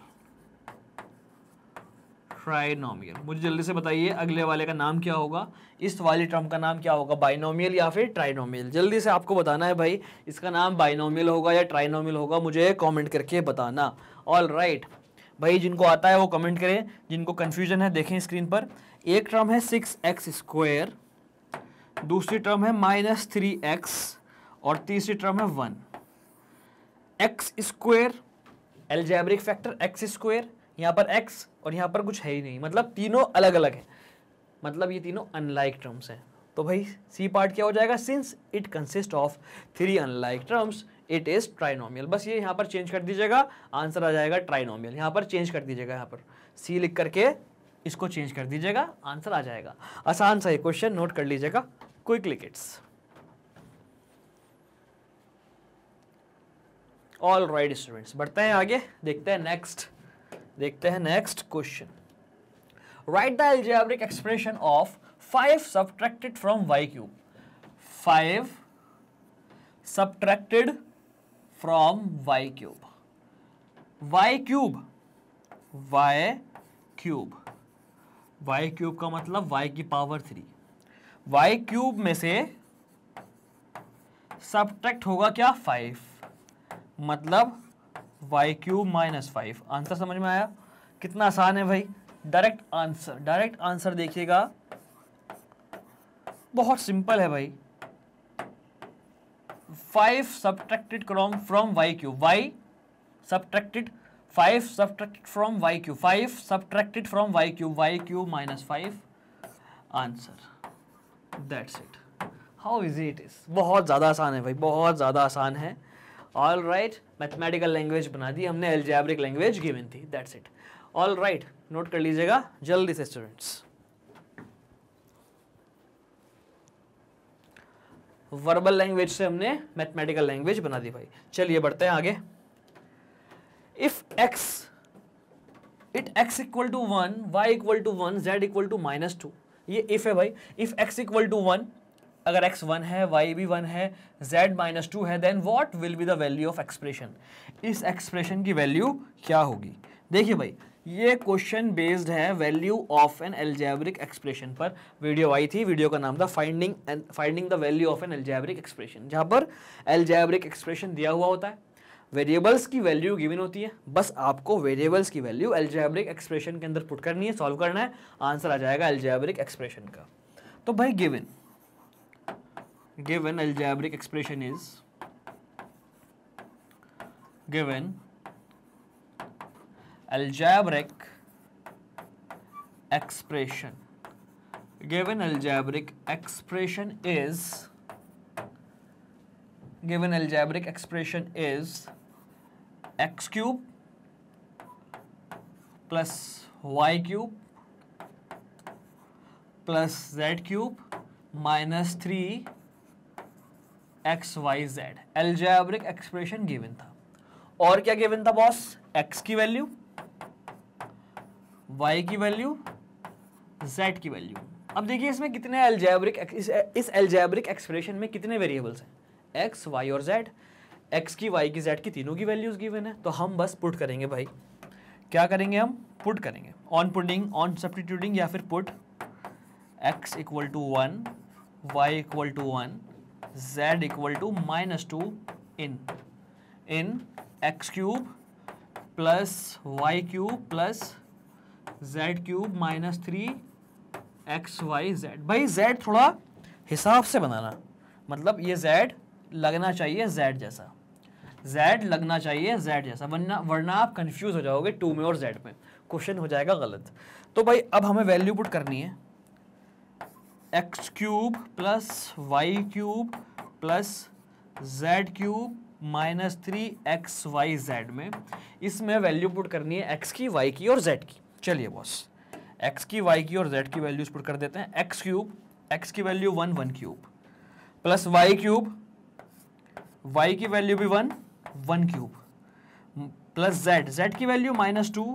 ट्राइनोमियल मुझे जल्दी से बताइए अगले वाले का नाम क्या होगा इस वाले टर्म का नाम क्या होगा बाइनोमियल या फिर ट्राइनोमियल जल्दी से आपको बताना है भाई इसका नाम बाइनोमियल होगा या ट्राइनोमियल होगा मुझे कमेंट करके बताना ऑल राइट right. भाई जिनको आता है वो कमेंट करें जिनको कन्फ्यूजन है देखें स्क्रीन पर एक टर्म है सिक्स एक्स स्क्वायर दूसरी टर्म है माइनस थ्री एक्स और तीसरी टर्म है one x square algebraic factor x square यहाँ पर एक्स और यहाँ पर कुछ है ही नहीं मतलब तीनों अलग अलग हैं मतलब ये तीनों अनलाइक टर्म्स हैं तो भाई सी पार्ट क्या हो जाएगा since it consist of three unlike terms it is trinomial बस ये यहाँ पर चेंज कर दीजिएगा आंसर आ जाएगा ट्राइनोमियल यहाँ पर चेंज कर दीजिएगा यहाँ पर सी लिख करके इसको चेंज कर दीजिएगा आंसर आ जाएगा आसान सा ये क्वेश्चन नोट कर लीजिएगा quickly kids all right students बढ़ते हैं आगे देखते हैं नेक्स्ट देखते हैं next question write the algebraic expression of five subtracted from y cube five subtracted from y cube y cube y cube y cube का मतलब वाई की पावर थ्री वाई क्यूब में से सब्ट्रैक्ट होगा क्या फाइव मतलब y cube minus five answer समझ में आया कितना आसान है भाई डायरेक्ट आंसर डायरेक्ट आंसर देखिएगा बहुत सिंपल है भाई five subtracted from from y cube y subtracted five subtracted from y cube five subtracted from y cube y cube minus five answer that's it how easy it is बहुत ज़्यादा आसान है भाई बहुत ज़्यादा आसान है ऑल राइट मैथमेटिकल लैंग्वेज बना दी हमने एल्जैब्रिक लैंग्वेज गिवन थी that's it all right note कर लीजिएगा जल्दी से स्टूडेंट्स वर्बल लैंग्वेज से हमने मैथमेटिकल लैंग्वेज बना दी भाई चलिए बढ़ते हैं आगे if x it x equal to one y equal to one z equal to minus two ये इफ है भाई if x equal to one अगर एक्स वन है वाई भी वन है जेड माइनस टू है then what will be the value of expression इस एक्सप्रेशन की वैल्यू क्या होगी देखिए भाई ये क्वेश्चन बेस्ड है value of an algebraic expression पर वीडियो आई थी वीडियो का नाम था finding finding the value of an algebraic expression जहाँ पर एल्जैब्रिक एक्सप्रेशन दिया हुआ होता है वेरिएबल्स की वैल्यू गिवन होती है बस आपको वेरिएबल्स की वैल्यू एल्जैब्रिक एक्सप्रेशन के अंदर पुट करनी है सॉल्व करना है आंसर आ जाएगा एल्जैब्रिक एक्सप्रेशन का तो भाई given given algebraic expression is given algebraic expression given algebraic expression is given algebraic expression is x cube plus y cube plus z cube minus 3 x y z algebraic expression given था और क्या गिवन था बॉस एक्स की वैल्यू वाई की वैल्यू जेड की वैल्यू अब देखिए इसमें कितने एलजैब्रिक इस एलजैब्रिक एक्सप्रेशन में कितने वेरिएबल्स हैं एक्स वाई और जेड एक्स की वाई की जेड की तीनों की वैल्यूज गिवन है तो हम बस पुट करेंगे भाई क्या करेंगे हम पुट करेंगे ऑन पुटिंग ऑन सब्सटीट्यूटिंग या फिर put x equal to one y equal to one z equal to minus two in in x cube plus y cube plus z cube minus three x y z भाई जेड थोड़ा हिसाब से बनाना मतलब ये जेड लगना चाहिए जेड जैसा z लगना चाहिए जेड जैसा वरना वरना आप कन्फ्यूज़ हो जाओगे टू में और जेड में क्वेश्चन हो जाएगा गलत तो भाई अब हमें वैल्यू पुट करनी है x cube plus y cube plus z cube minus three x y z में इसमें वैल्यू पुट करनी है एक्स की वाई की और जेड की चलिए बॉस एक्स की वाई की और जेड की वैल्यूज पुट कर देते हैं एक्स क्यूब एक्स की value one one cube plus y cube y की वैल्यू भी one one cube plus z z की value minus two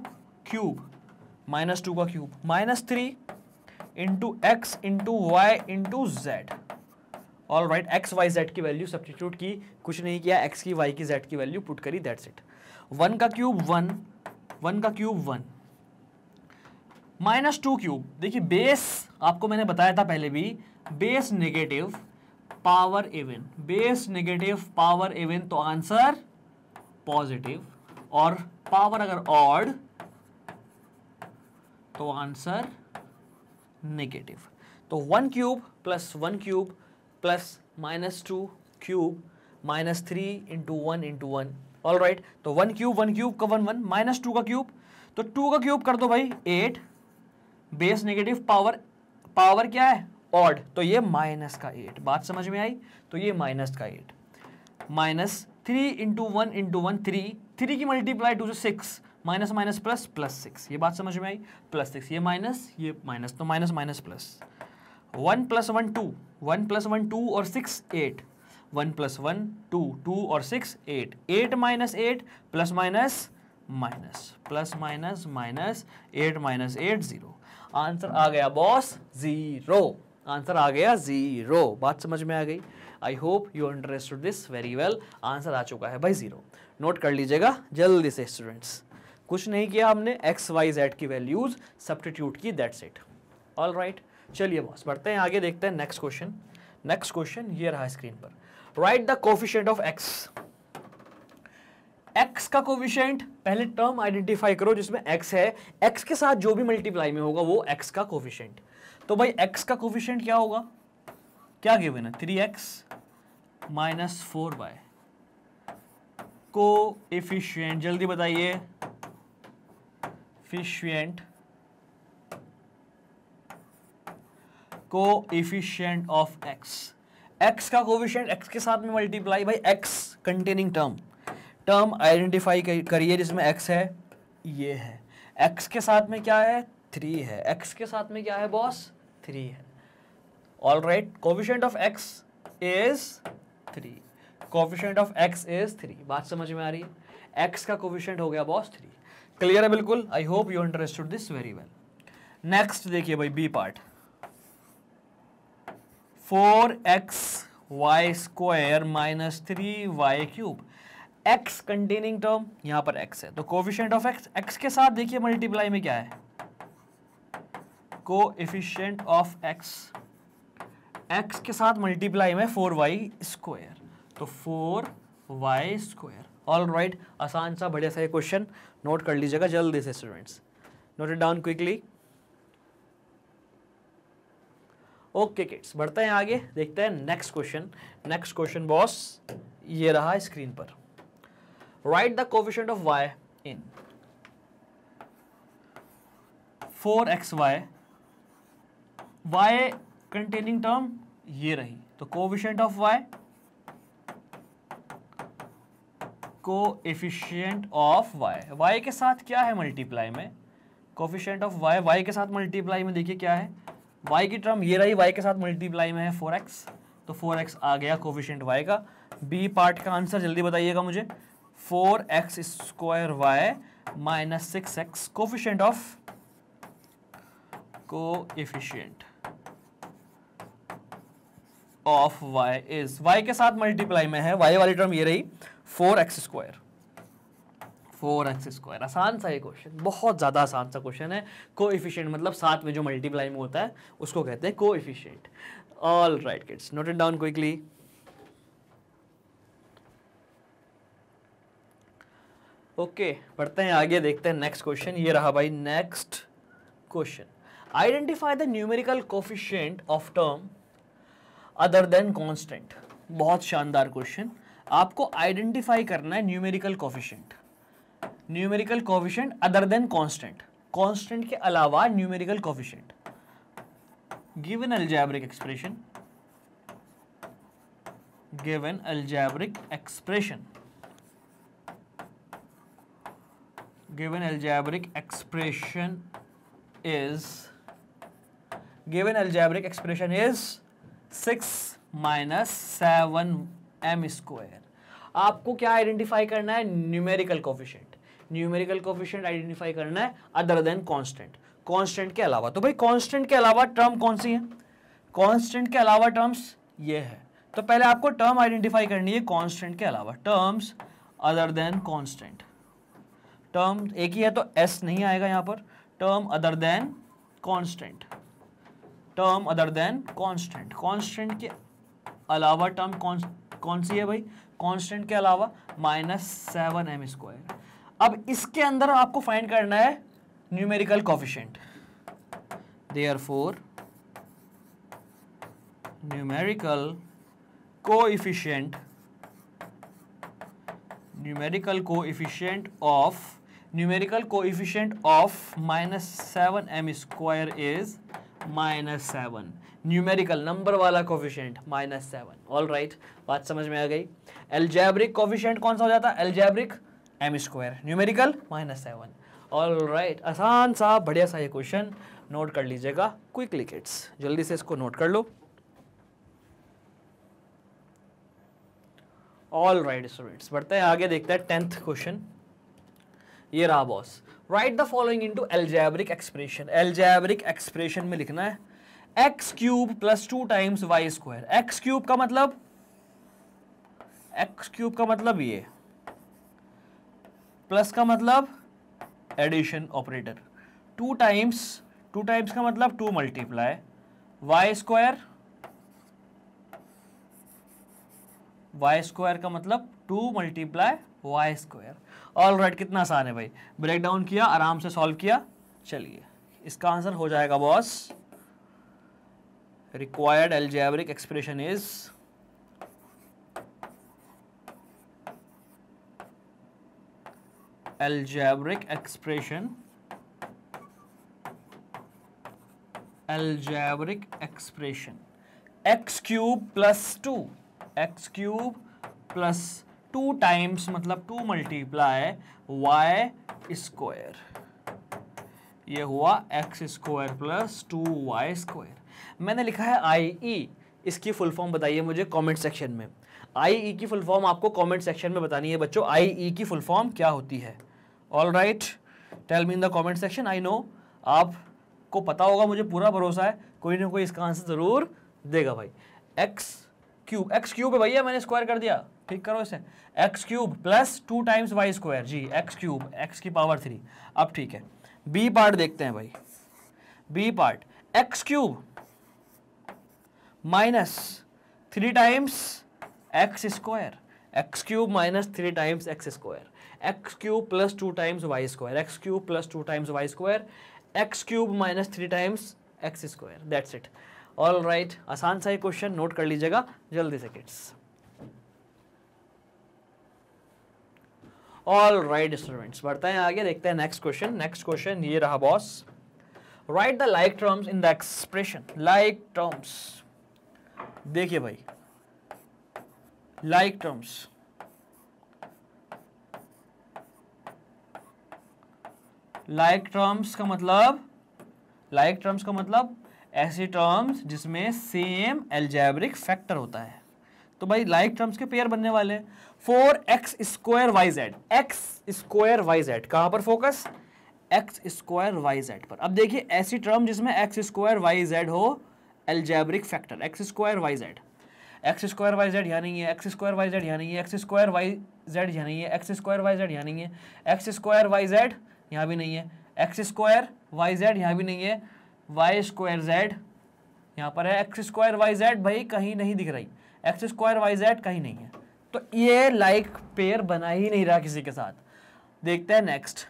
cube minus two का cube minus three into x into y into z all right x y z की वैल्यू सब्सटीट्यूट की कुछ नहीं किया एक्स की वाई की जेड की वैल्यू पुट करी दैट्स इट वन का क्यूब वन वन का cube one minus two cube देखिए बेस आपको मैंने बताया था पहले भी base negative power even base negative power even तो आंसर पॉजिटिव और पावर अगर ऑड तो आंसर नेगेटिव तो one cube plus one cube plus minus two cube minus three into one into one all right तो वन क्यूब वन क्यूब का वन वन माइनस टू का क्यूब तो टू का क्यूब कर दो भाई eight base negative power power क्या है ऑड तो ये माइनस का एट बात समझ में आई तो ये माइनस का eight minus three into one into one three three की मल्टीप्लाई टू से six minus minus plus plus six ये बात समझ में आई प्लस सिक्स ये माइनस ये माइनस तो minus minus plus one plus one two one plus one two और six eight one plus one two two और six eight eight minus eight plus minus minus plus minus minus eight minus eight zero answer आ गया बॉस ज़ीरो आंसर आ गया ज़ीरो बात समझ में आ गई I hope you understood this very well answer आ चुका है भाई ज़ीरो नोट कर लीजिएगा जल्दी से स्टूडेंट्स कुछ नहीं किया हमने एक्स वाई जेड की वैल्यूज सब्सटीट्यूट की दैट्स इट ऑल राइट चलिए बॉस बढ़ते हैं आगे देखते हैं नेक्स्ट क्वेश्चन नेक्स्ट क्वेश्चन ये रहा स्क्रीन पर write the coefficient of x x का कोविशेंट पहले टर्म आइडेंटिफाई करो जिसमें एक्स है एक्स के साथ जो भी मल्टीप्लाई में होगा वो एक्स का कोविशेंट तो भाई एक्स का कोविशेंट क्या होगा क्या गिवन है three x minus four by coefficient जल्दी बताइए एफिशिएंट को एफिशिएंट ऑफ एक्स एक्स का कोविशियंट एक्स के साथ में मल्टीप्लाई भाई x containing term term identify करिए जिसमें एक्स है ये है एक्स के साथ में क्या है थ्री है एक्स के साथ में क्या है बॉस थ्री है all right coefficient of x is three coefficient of x is three बात समझ में आ रही है एक्स का कोविशेंट हो गया बॉस थ्री क्लियर है बिल्कुल I hope you understood this very well next देखिए भाई b part four x y square minus three y cube x containing term यहां पर एक्स है तो कोफिशियंट ऑफ एक्स एक्स के साथ देखिए मल्टीप्लाई में क्या है कोएफिशिएंट ऑफ एक्स एक्स के साथ मल्टीप्लाई में फोर वाई स्क्वायर तो four y square all right आसान सा बढ़िया सा ये क्वेश्चन नोट कर लीजिएगा जल्दी से students note it down quickly okay kids बढ़ते हैं आगे देखते हैं next question next question boss ये रहा स्क्रीन पर write the coefficient of y in four x y y containing term ये रही तो कोविशेंट ऑफ वाई को ऑफ वाई वाई के साथ क्या है मल्टीप्लाई में कोफिशियंट ऑफ वाई वाई के साथ मल्टीप्लाई में देखिए क्या है वाई की टर्म ये रही वाई के साथ मल्टीप्लाई में है फोर एक्स तो फोर एक्स आ गया कोफिशियंट वाई का बी पार्ट का आंसर जल्दी बताइएगा मुझे four x square y minus six x coefficient of coefficient of y is y के साथ मल्टीप्लाई में है वाई वाली टर्म ये रही four x square four x square आसान सा ये क्वेश्चन बहुत ज़्यादा आसान सा क्वेश्चन है इफिशियंट मतलब साथ में जो मल्टीप्लाई में होता है उसको कहते हैं coefficient all right kids note it down quickly okay पढ़ते हैं आगे देखते हैं नेक्स्ट क्वेश्चन ये रहा भाई next question identify the numerical coefficient of term other than constant बहुत शानदार क्वेश्चन आपको आइडेंटिफाई करना है numerical coefficient numerical coefficient other than constant constant के अलावा numerical coefficient given algebraic expression given algebraic expression given algebraic expression is given algebraic expression is six minus seven m square आपको क्या आइडेंटिफाई करना है numerical coefficient numerical coefficient identify करना है अदर देन कॉन्स्टेंट कॉन्स्टेंट के अलावा तो भाई कॉन्स्टेंट के अलावा टर्म कौन सी है कॉन्स्टेंट के अलावा टर्म्स ये है तो पहले आपको टर्म आइडेंटिफाई करनी है कॉन्स्टेंट के अलावा terms other than constant term एक ही है तो एस नहीं आएगा यहां पर term other than constant term other than constant constant के अलावा टर्म कौन सी है भाई कांस्टेंट के अलावा माइनस सेवन एम स्क्वायर अब इसके अंदर आपको फाइंड करना है numerical coefficient they are four numerical coefficient numerical coefficient of numerical coefficient of minus seven m square is minus seven numerical number वाला coefficient minus seven all right बात समझ में आ गई एलजैब्रिक कोफिशेंट कौन सा हो जाता है algebraic m square numerical minus seven all right आसान सा बढ़िया सा ये क्वेश्चन नोट कर लीजिएगा क्विक लिकेट्स जल्दी से इसको नोट कर लो ऑल राइट स्टूडेंट्स बढ़ते हैं आगे देखते हैं टेंथ क्वेश्चन ये रहा boss write the following into algebraic expression algebraic expression में लिखना है x cube plus two times y square x cube का मतलब एक्स क्यूब का मतलब ये प्लस का मतलब addition operator two times two times का मतलब two multiply y square y square का मतलब two multiply y square all right कितना आसान है भाई ब्रेक डाउन किया आराम से सॉल्व किया चलिए इसका आंसर हो जाएगा boss required algebraic expression is algebraic expression algebraic expression x cube plus two x cube plus two times मतलब टू मल्टीप्लाई वाई स्क्वायर ये हुआ x square plus two y square मैंने लिखा है आई ई e. इसकी फुल फॉर्म बताइए मुझे कमेंट सेक्शन में आई ई e की फुल फॉर्म आपको कमेंट सेक्शन में बतानी है बच्चों आई ई e की फुल फॉर्म क्या होती है all right tell me in the comment section I know आपको पता होगा मुझे पूरा भरोसा है कोई ना कोई इसका आंसर ज़रूर देगा भाई एक्स क्यूब एक्स क्यूब है भैया मैंने स्क्वायर कर दिया ठीक करो इसे x cube plus two times y square जी एक्स क्यूब एक्स की पावर थ्री अब ठीक है बी पार्ट देखते हैं भाई b part x cube minus three times x square x cube minus three times x square x cube plus two times y square x cube plus two times y square x cube minus three times x square that's it all right right, आसान सा ही क्वेश्चन नोट कर लीजिएगा जल्दी से किड्स ऑल राइट स्टूडेंट्स बढ़ते हैं आगे देखते हैं नेक्स्ट क्वेश्चन नेक्स्ट क्वेश्चन ये रहा boss write the like terms in the expression like terms देखिए भाई लाइक टर्म्स लाइक टर्म्स का मतलब लाइक like टर्म्स का मतलब ऐसे टर्म्स जिसमें सेम एल्जैब्रिक फैक्टर होता है तो भाई लाइक like टर्म्स के पेयर बनने वाले four x square y z x square y z कहाँ पर focus x square y z पर अब देखिए ऐसी टर्म जिसमें एक्स स्क्वायर वाई जेड हो algebraic factor x square y z x square y z यानी है एक्स स्क्वायर वाई जेड यानी है एक्स स्क्वायर वाई जेड यानी है एक्स स्क्वायर वाई जेड यानी है एक्स स्क्वायर वाई जेड यहाँ भी नहीं है एक्स स्क्वायर वाई जेड यहाँ भी नहीं है वाई स्क्वायर जेड यहाँ पर है एक्स स्क्वायर वाई जेड भाई कहीं नहीं दिख रही एक्स स्क्वायर वाई जेड कहीं नहीं है तो ये लाइक पेयर बना ही नहीं रहा किसी के साथ देखते हैं next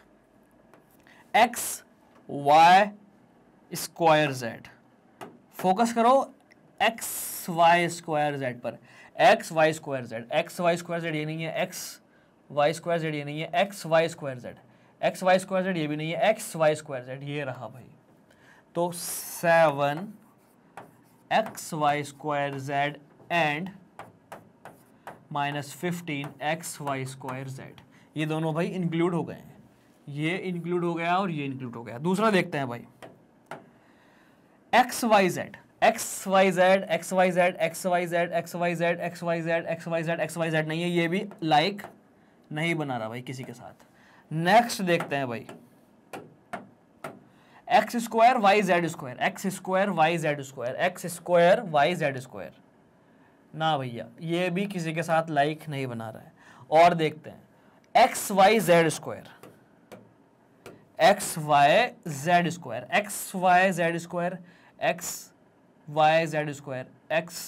x y square z focus करो एक्स वाई स्क्वायर जेड पर x y square z x y square z ये नहीं है एक्स वाई स्क्वायर जेड ये नहीं है x y square z x y square z ये भी नहीं है एक्स वाई स्क्वायर जेड ये रहा भाई तो seven x y square z and minus fifteen x y square z ये दोनों भाई इंक्लूड हो गए हैं ये इंक्लूड हो गया और ये इंक्लूड हो गया दूसरा देखते हैं भाई x y z x y z x y z x y z x y z x y z x y z x y z नहीं है ये भी लाइक like नहीं बना रहा भाई किसी के साथ नेक्स्ट देखते हैं भाई x square y z square x square y z square x square y z square ना भैया ये भी किसी के साथ लाइक नहीं बना रहा है और देखते हैं x y z square x y z square x y z square x y z square x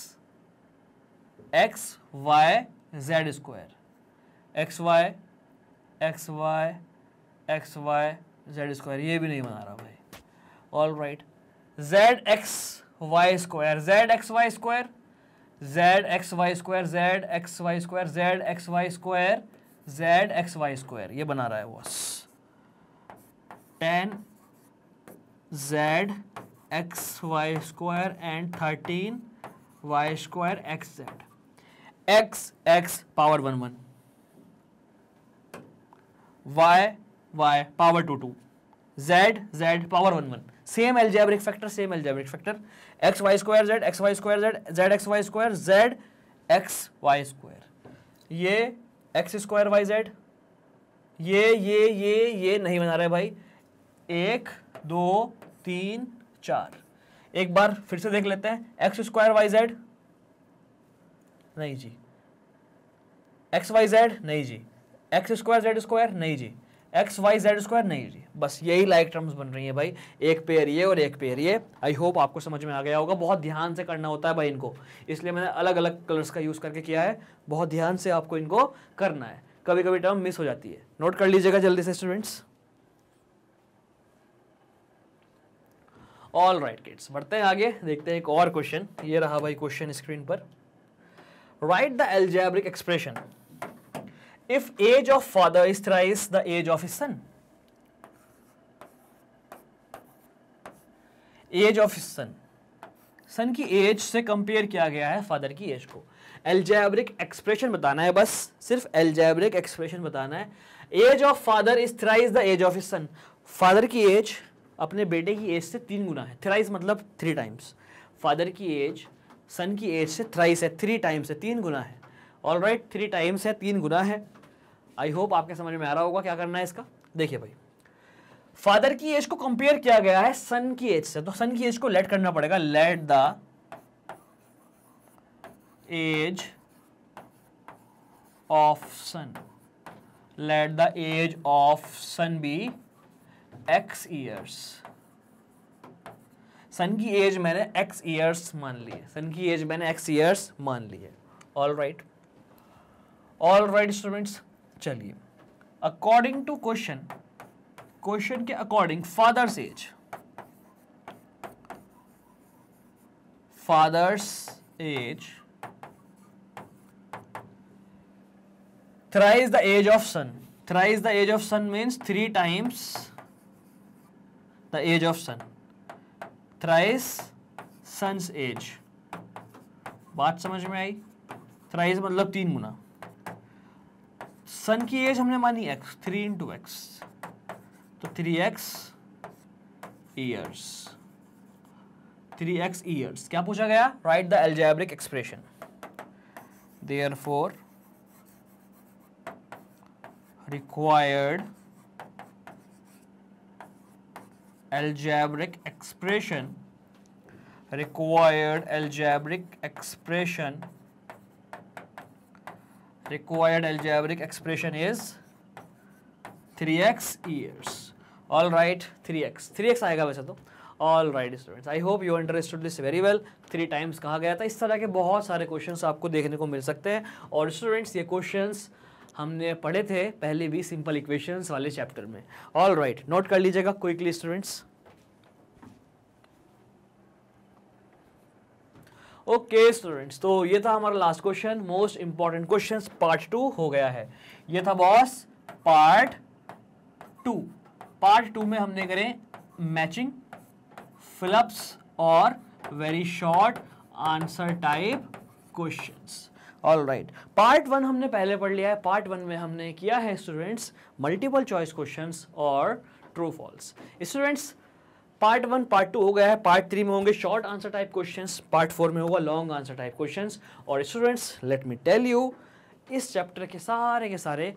x y z square x y x y x y z square ये भी नहीं बना रहा भाई all right z x y square z x y square z x y square z x y square z x y square z x y square ये बना रहा है वो ten z x y square and thirteen y square x z x x power one one y y power two two z z power one one same algebraic factor same algebraic factor x y square z x y square z z x y square z x y square ये एक्स स्क्वायर वाई जेड ये ये ये ये नहीं बना रहे भाई एक दो तीन चार एक बार फिर से देख लेते हैं एक्स स्क्वायर वाई जेड नहीं जी एक्स वाई जेड नहीं जी एक्स स्क्वायर जेड स्क्वायर नहीं जी एक्स वाई जेड स्क्वायर नहीं जी बस यही लाइक टर्म्स बन रही है भाई एक पेयर ये और एक पेयर ये आई होप आपको समझ में आ गया होगा बहुत ध्यान से करना होता है भाई इनको इसलिए मैंने अलग अलग कलर्स का यूज़ करके किया है बहुत ध्यान से आपको इनको करना है कभी कभी टर्म मिस हो जाती है नोट कर लीजिएगा जल्दी से स्टूडेंट्स ऑल राइट किड्स बढ़ते हैं आगे देखते हैं एक और क्वेश्चन ये रहा भाई क्वेश्चन स्क्रीन पर write the algebraic expression if age of father is thrice the age of his son age of son son की एज से कंपेयर किया गया है फादर की एज को expression एक्सप्रेशन बताना है बस सिर्फ expression एक्सप्रेशन बताना है age of father thrice thrice the age of son father की एज अपने बेटे की एज से तीन गुना है थ्राइज मतलब थ्री टाइम्स फादर की एज सन की एज से थ्राइस है थ्री टाइम्स है तीन गुना है ऑल राइट थ्री टाइम्स है तीन गुना है आई होप आपके समझ में आ रहा होगा क्या करना है इसका देखिए भाई फादर की एज को कंपेयर किया गया है सन की एज से तो सन की एज को लेट करना पड़ेगा let the age of son let the age of son be x years son की एज मैंने एक्स ईयर्स मान ली है सन की एज मैंने एक्स ईयर्स मान ली है all right all right students चलिए अकॉर्डिंग टू क्वेश्चन क्वेश्चन के according father's age father's age thrice the age of son thrice the age of son means three times the age of son thrice son's age बात समझ में आई थ्राइज मतलब तीन गुना सन की एज हमने मानी एक्स थ्री इंटू एक्स तो three x years three x years क्या पूछा गया write the algebraic expression therefore required algebraic expression required algebraic expression required algebraic expression is 3x years. All right, 3x. 3x आएगा वैसे तो all right students I hope you understood this very well three times कहा गया था इस तरह के बहुत सारे क्वेश्चंस आपको देखने को मिल सकते हैं और स्टूडेंट्स ये क्वेश्चंस हमने पढ़े थे पहले भी सिंपल इक्वेशंस वाले चैप्टर में ऑल राइट नोट कर लीजिएगा क्विकली स्टूडेंट्स ओके स्टूडेंट्स तो ये था हमारा last question most important question part two हो गया है ये था boss part two part two में हमने करें मैचिंग फिलअप्स और very short answer type questions all right part one हमने पहले पढ़ लिया है पार्ट वन में हमने किया है स्टूडेंट्स मल्टीपल चॉइस क्वेश्चंस और true false students part one part two हो गया है पार्ट थ्री में होंगे short answer type questions part four में होगा लॉन्ग आंसर टाइप क्वेश्चंस और students let me tell you इस चैप्टर के सारे के सारे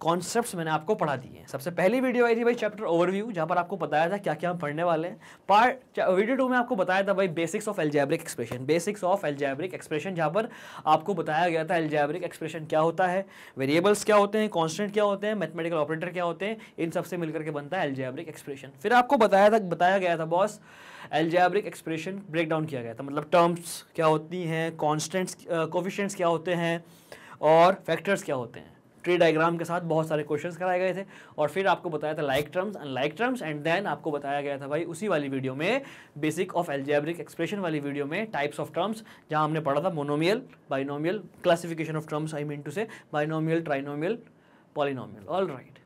कॉन्सेप्ट्स मैंने आपको पढ़ा दिए हैं सबसे पहली वीडियो आई थी भाई चैप्टर ओवरव्यू जहाँ पर आपको बताया था क्या क्या हम पढ़ने वाले हैं पार्ट वीडियो टू में आपको बताया था भाई basics of algebraic expression basics of algebraic expression जहाँ पर आपको बताया गया था एल्जैब्रिक एक्सप्रेशन क्या होता है वेरिएबल्स क्या होते हैं कॉन्स्टेंट क्या होते हैं मैथमेटिकल ऑपरेटर क्या होते हैं इन सबसे मिलकर के बनता है एल्जैब्रिक एक्सप्रेशन फिर आपको बताया था बताया गया था boss algebraic expression break down किया गया था मतलब टर्म्स क्या होती हैं कॉन्स्टेंट्स कोफिशेंट्स क्या होते हैं और फैक्टर्स क्या होते हैं ट्री डायग्राम के साथ बहुत सारे क्वेश्चंस कराए गए थे और फिर आपको बताया था like terms unlike terms and then आपको बताया गया था भाई उसी वाली वीडियो में बेसिक ऑफ एल्जेब्रिक एक्सप्रेशन वाली वीडियो में टाइप्स ऑफ टर्म्स जहाँ हमने पढ़ा था monomial binomial classification of terms I mean two से binomial trinomial polynomial all right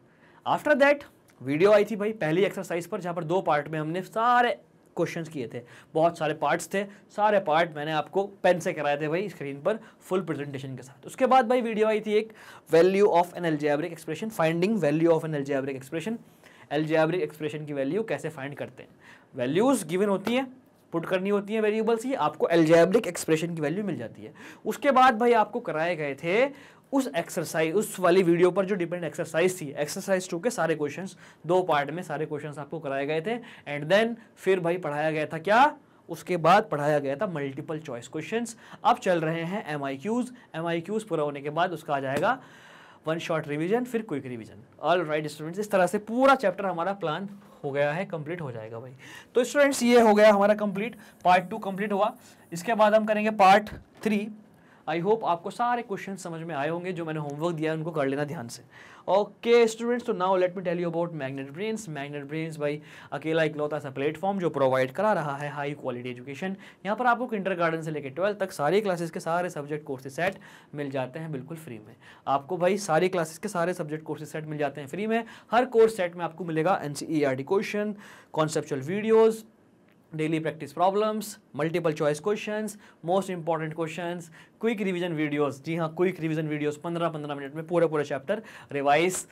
after that video आई थी भाई पहली एक्सरसाइज पर जहाँ पर दो पार्ट में हमने सारे क्वेश्चंस किए थे बहुत सारे पार्ट्स थे सारे पार्ट मैंने आपको पेन से कराए थे भाई स्क्रीन पर फुल प्रेजेंटेशन के साथ उसके बाद भाई वीडियो आई थी एक value of an L expression finding value of an L expression L expression की वैल्यू कैसे फाइंड करते हैं वैल्यूज़ गिवन होती है पुट करनी होती है वेरिएबल्स ये आपको एल्जैब्रिक एक्सप्रेशन की वैल्यू मिल जाती है उसके बाद भाई आपको कराए गए थे उस एक्सरसाइज उस वाली वीडियो पर जो डिपेंड एक्सरसाइज थी एक्सरसाइज टू के सारे क्वेश्चन दो पार्ट में सारे क्वेश्चन आपको कराए गए थे एंड देन फिर भाई पढ़ाया गया था क्या उसके बाद पढ़ाया गया था मल्टीपल चॉइस क्वेश्चंस अब चल रहे हैं M I Qs M I Qs पूरा होने के बाद उसका आ जाएगा वन शॉर्ट रिवीजन फिर quick revision all right students इस तरह से पूरा चैप्टर हमारा प्लान हो गया है कंप्लीट हो जाएगा भाई तो स्टूडेंट्स ये हो गया हमारा कंप्लीट पार्ट टू कंप्लीट हुआ इसके बाद हम करेंगे पार्ट थ्री आई होप आपको सारे क्वेश्चन समझ में आए होंगे जो मैंने होमवर्क दिया है उनको कर लेना ध्यान से ओके स्टूडेंट्स तो now let me tell you about Magnet Brains Magnet Brains भाई अकेला इकलौता ऐसा प्लेटफॉर्म जो प्रोवाइड करा रहा है हाई क्वालिटी एजुकेशन यहाँ पर आपको इंटर गार्डन से लेकर ट्वेल्थ तक सारी क्लासेस के सारे सब्जेक्ट कोर्सेज सेट मिल जाते हैं बिल्कुल फ्री में आपको भाई सारी क्लासेस के सारे सब्जेक्ट कोर्सेज सेट मिल जाते हैं फ्री में हर कोर्स सेट में आपको मिलेगा an question conceptual videos daily practice problems, multiple choice questions, most important questions, quick revision videos जी हाँ quick revision videos 15-15 मिनट में पूरे पूरे चैप्टर रिवाइज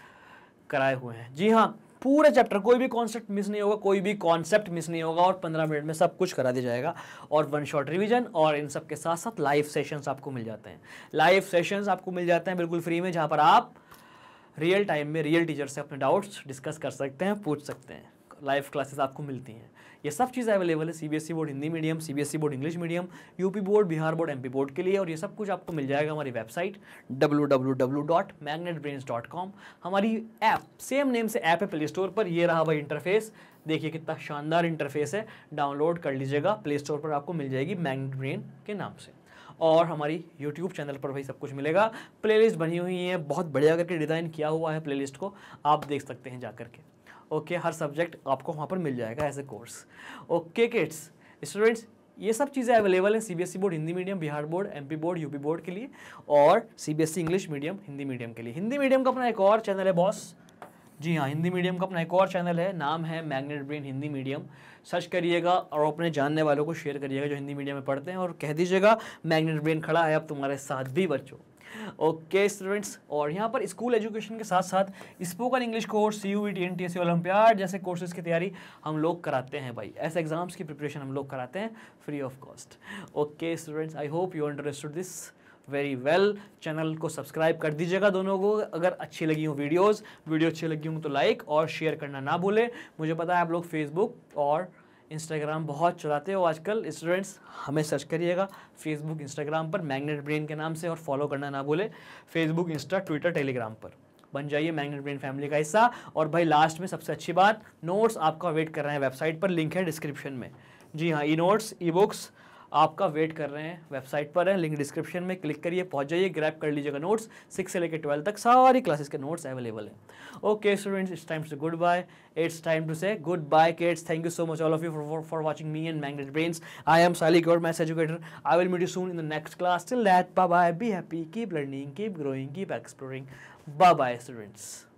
कराए हुए हैं जी हाँ पूरे चैप्टर कोई भी कॉन्सेप्ट मिस नहीं होगा कोई भी कॉन्सेप्ट मिस नहीं होगा और 15 मिनट में सब कुछ करा दिया जाएगा और वन शॉट रिवीजन और इन सब के साथ साथ लाइव सेशंस आपको मिल जाते हैं लाइव सेशंस आपको मिल जाते हैं बिल्कुल फ्री में जहाँ पर आप रियल टाइम में रियल टीचर से अपने डाउट्स डिस्कस कर सकते हैं पूछ सकते हैं लाइव क्लासेस आपको मिलती हैं ये सब चीज़ अवेलेबल है CBSE board Hindi medium CBSE board English medium UP board Bihar board MP board के लिए और ये सब कुछ आपको मिल जाएगा हमारी वेबसाइट कॉम हमारी ऐप सेम नेम से ऐप है प्ले स्टोर पर यह रहा भाई इंटरफेस देखिए कितना शानदार इंटरफेस है डाउनलोड कर लीजिएगा प्ले स्टोर पर आपको मिल जाएगी मैग्नेट ब्रेन के नाम से और हमारी YouTube चैनल पर भाई सब कुछ मिलेगा प्लेलिस्ट बनी हुई है बहुत बढ़िया करके डिज़ाइन किया हुआ है प्लेलिस्ट को आप देख सकते हैं जा करके ओके हर सब्जेक्ट आपको वहाँ पर मिल जाएगा as a course okay kids students ये सब चीज़ें अवेलेबल हैं CBSE board e Hindi medium Bihar board MP board UP board के लिए और CBSE English medium Hindi medium के लिए हिंदी मीडियम का अपना एक और चैनल है बॉस जी हाँ हिंदी मीडियम का अपना एक और चैनल है नाम है Magnet Brain Hindi medium search करिएगा और अपने जानने वालों को शेयर करिएगा जो हिंदी मीडियम में पढ़ते हैं और कह दीजिएगा मैग्नेट ब्रेन खड़ा है अब तुम्हारे साथ भी बच्चों ओके स्टूडेंट्स और यहाँ पर स्कूल एजुकेशन के साथ साथ spoken English course C U T N T S olympiad जैसे कोर्सेज की तैयारी हम लोग कराते हैं भाई ऐसे एग्जाम्स की प्रिपरेशन हम लोग कराते हैं free of cost okay students I hope you understood this very well channel को सब्सक्राइब कर दीजिएगा दोनों को अगर अच्छी लगी हो वीडियोज़ वीडियो अच्छी लगी हो तो लाइक और शेयर करना ना भूलें मुझे पता है आप लोग फेसबुक और इंस्टाग्राम बहुत चलाते हो आजकल स्टूडेंट्स हमें सर्च करिएगा फेसबुक इंस्टाग्राम पर मैग्नेट ब्रेन के नाम से और फॉलो करना ना भूले फेसबुक इंस्टा ट्विटर टेलीग्राम पर बन जाइए मैग्नेट ब्रेन फैमिली का हिस्सा और भाई लास्ट में सबसे अच्छी बात नोट्स आपका वेट कर रहे हैं वेबसाइट पर लिंक है डिस्क्रिप्शन में जी हाँ ई नोट्स ई बुक्स आपका वेट कर रहे हैं वेबसाइट पर है लिंक डिस्क्रिप्शन में क्लिक करिए पहुंच जाइए ग्रैप कर लीजिएगा नोट्स सिक्स से लेकर ट्वेल्व तक सारी क्लासेस के नोट्स अवेलेबल हैं okay students it's time to goodbye it's time to say goodbye kids thank you so much all of you for watching me and Magnet Brains I am साली गोर मैस educator I will meet you soon in the next class till that bye bye be happy keep learning keep growing keep exploring bye bye students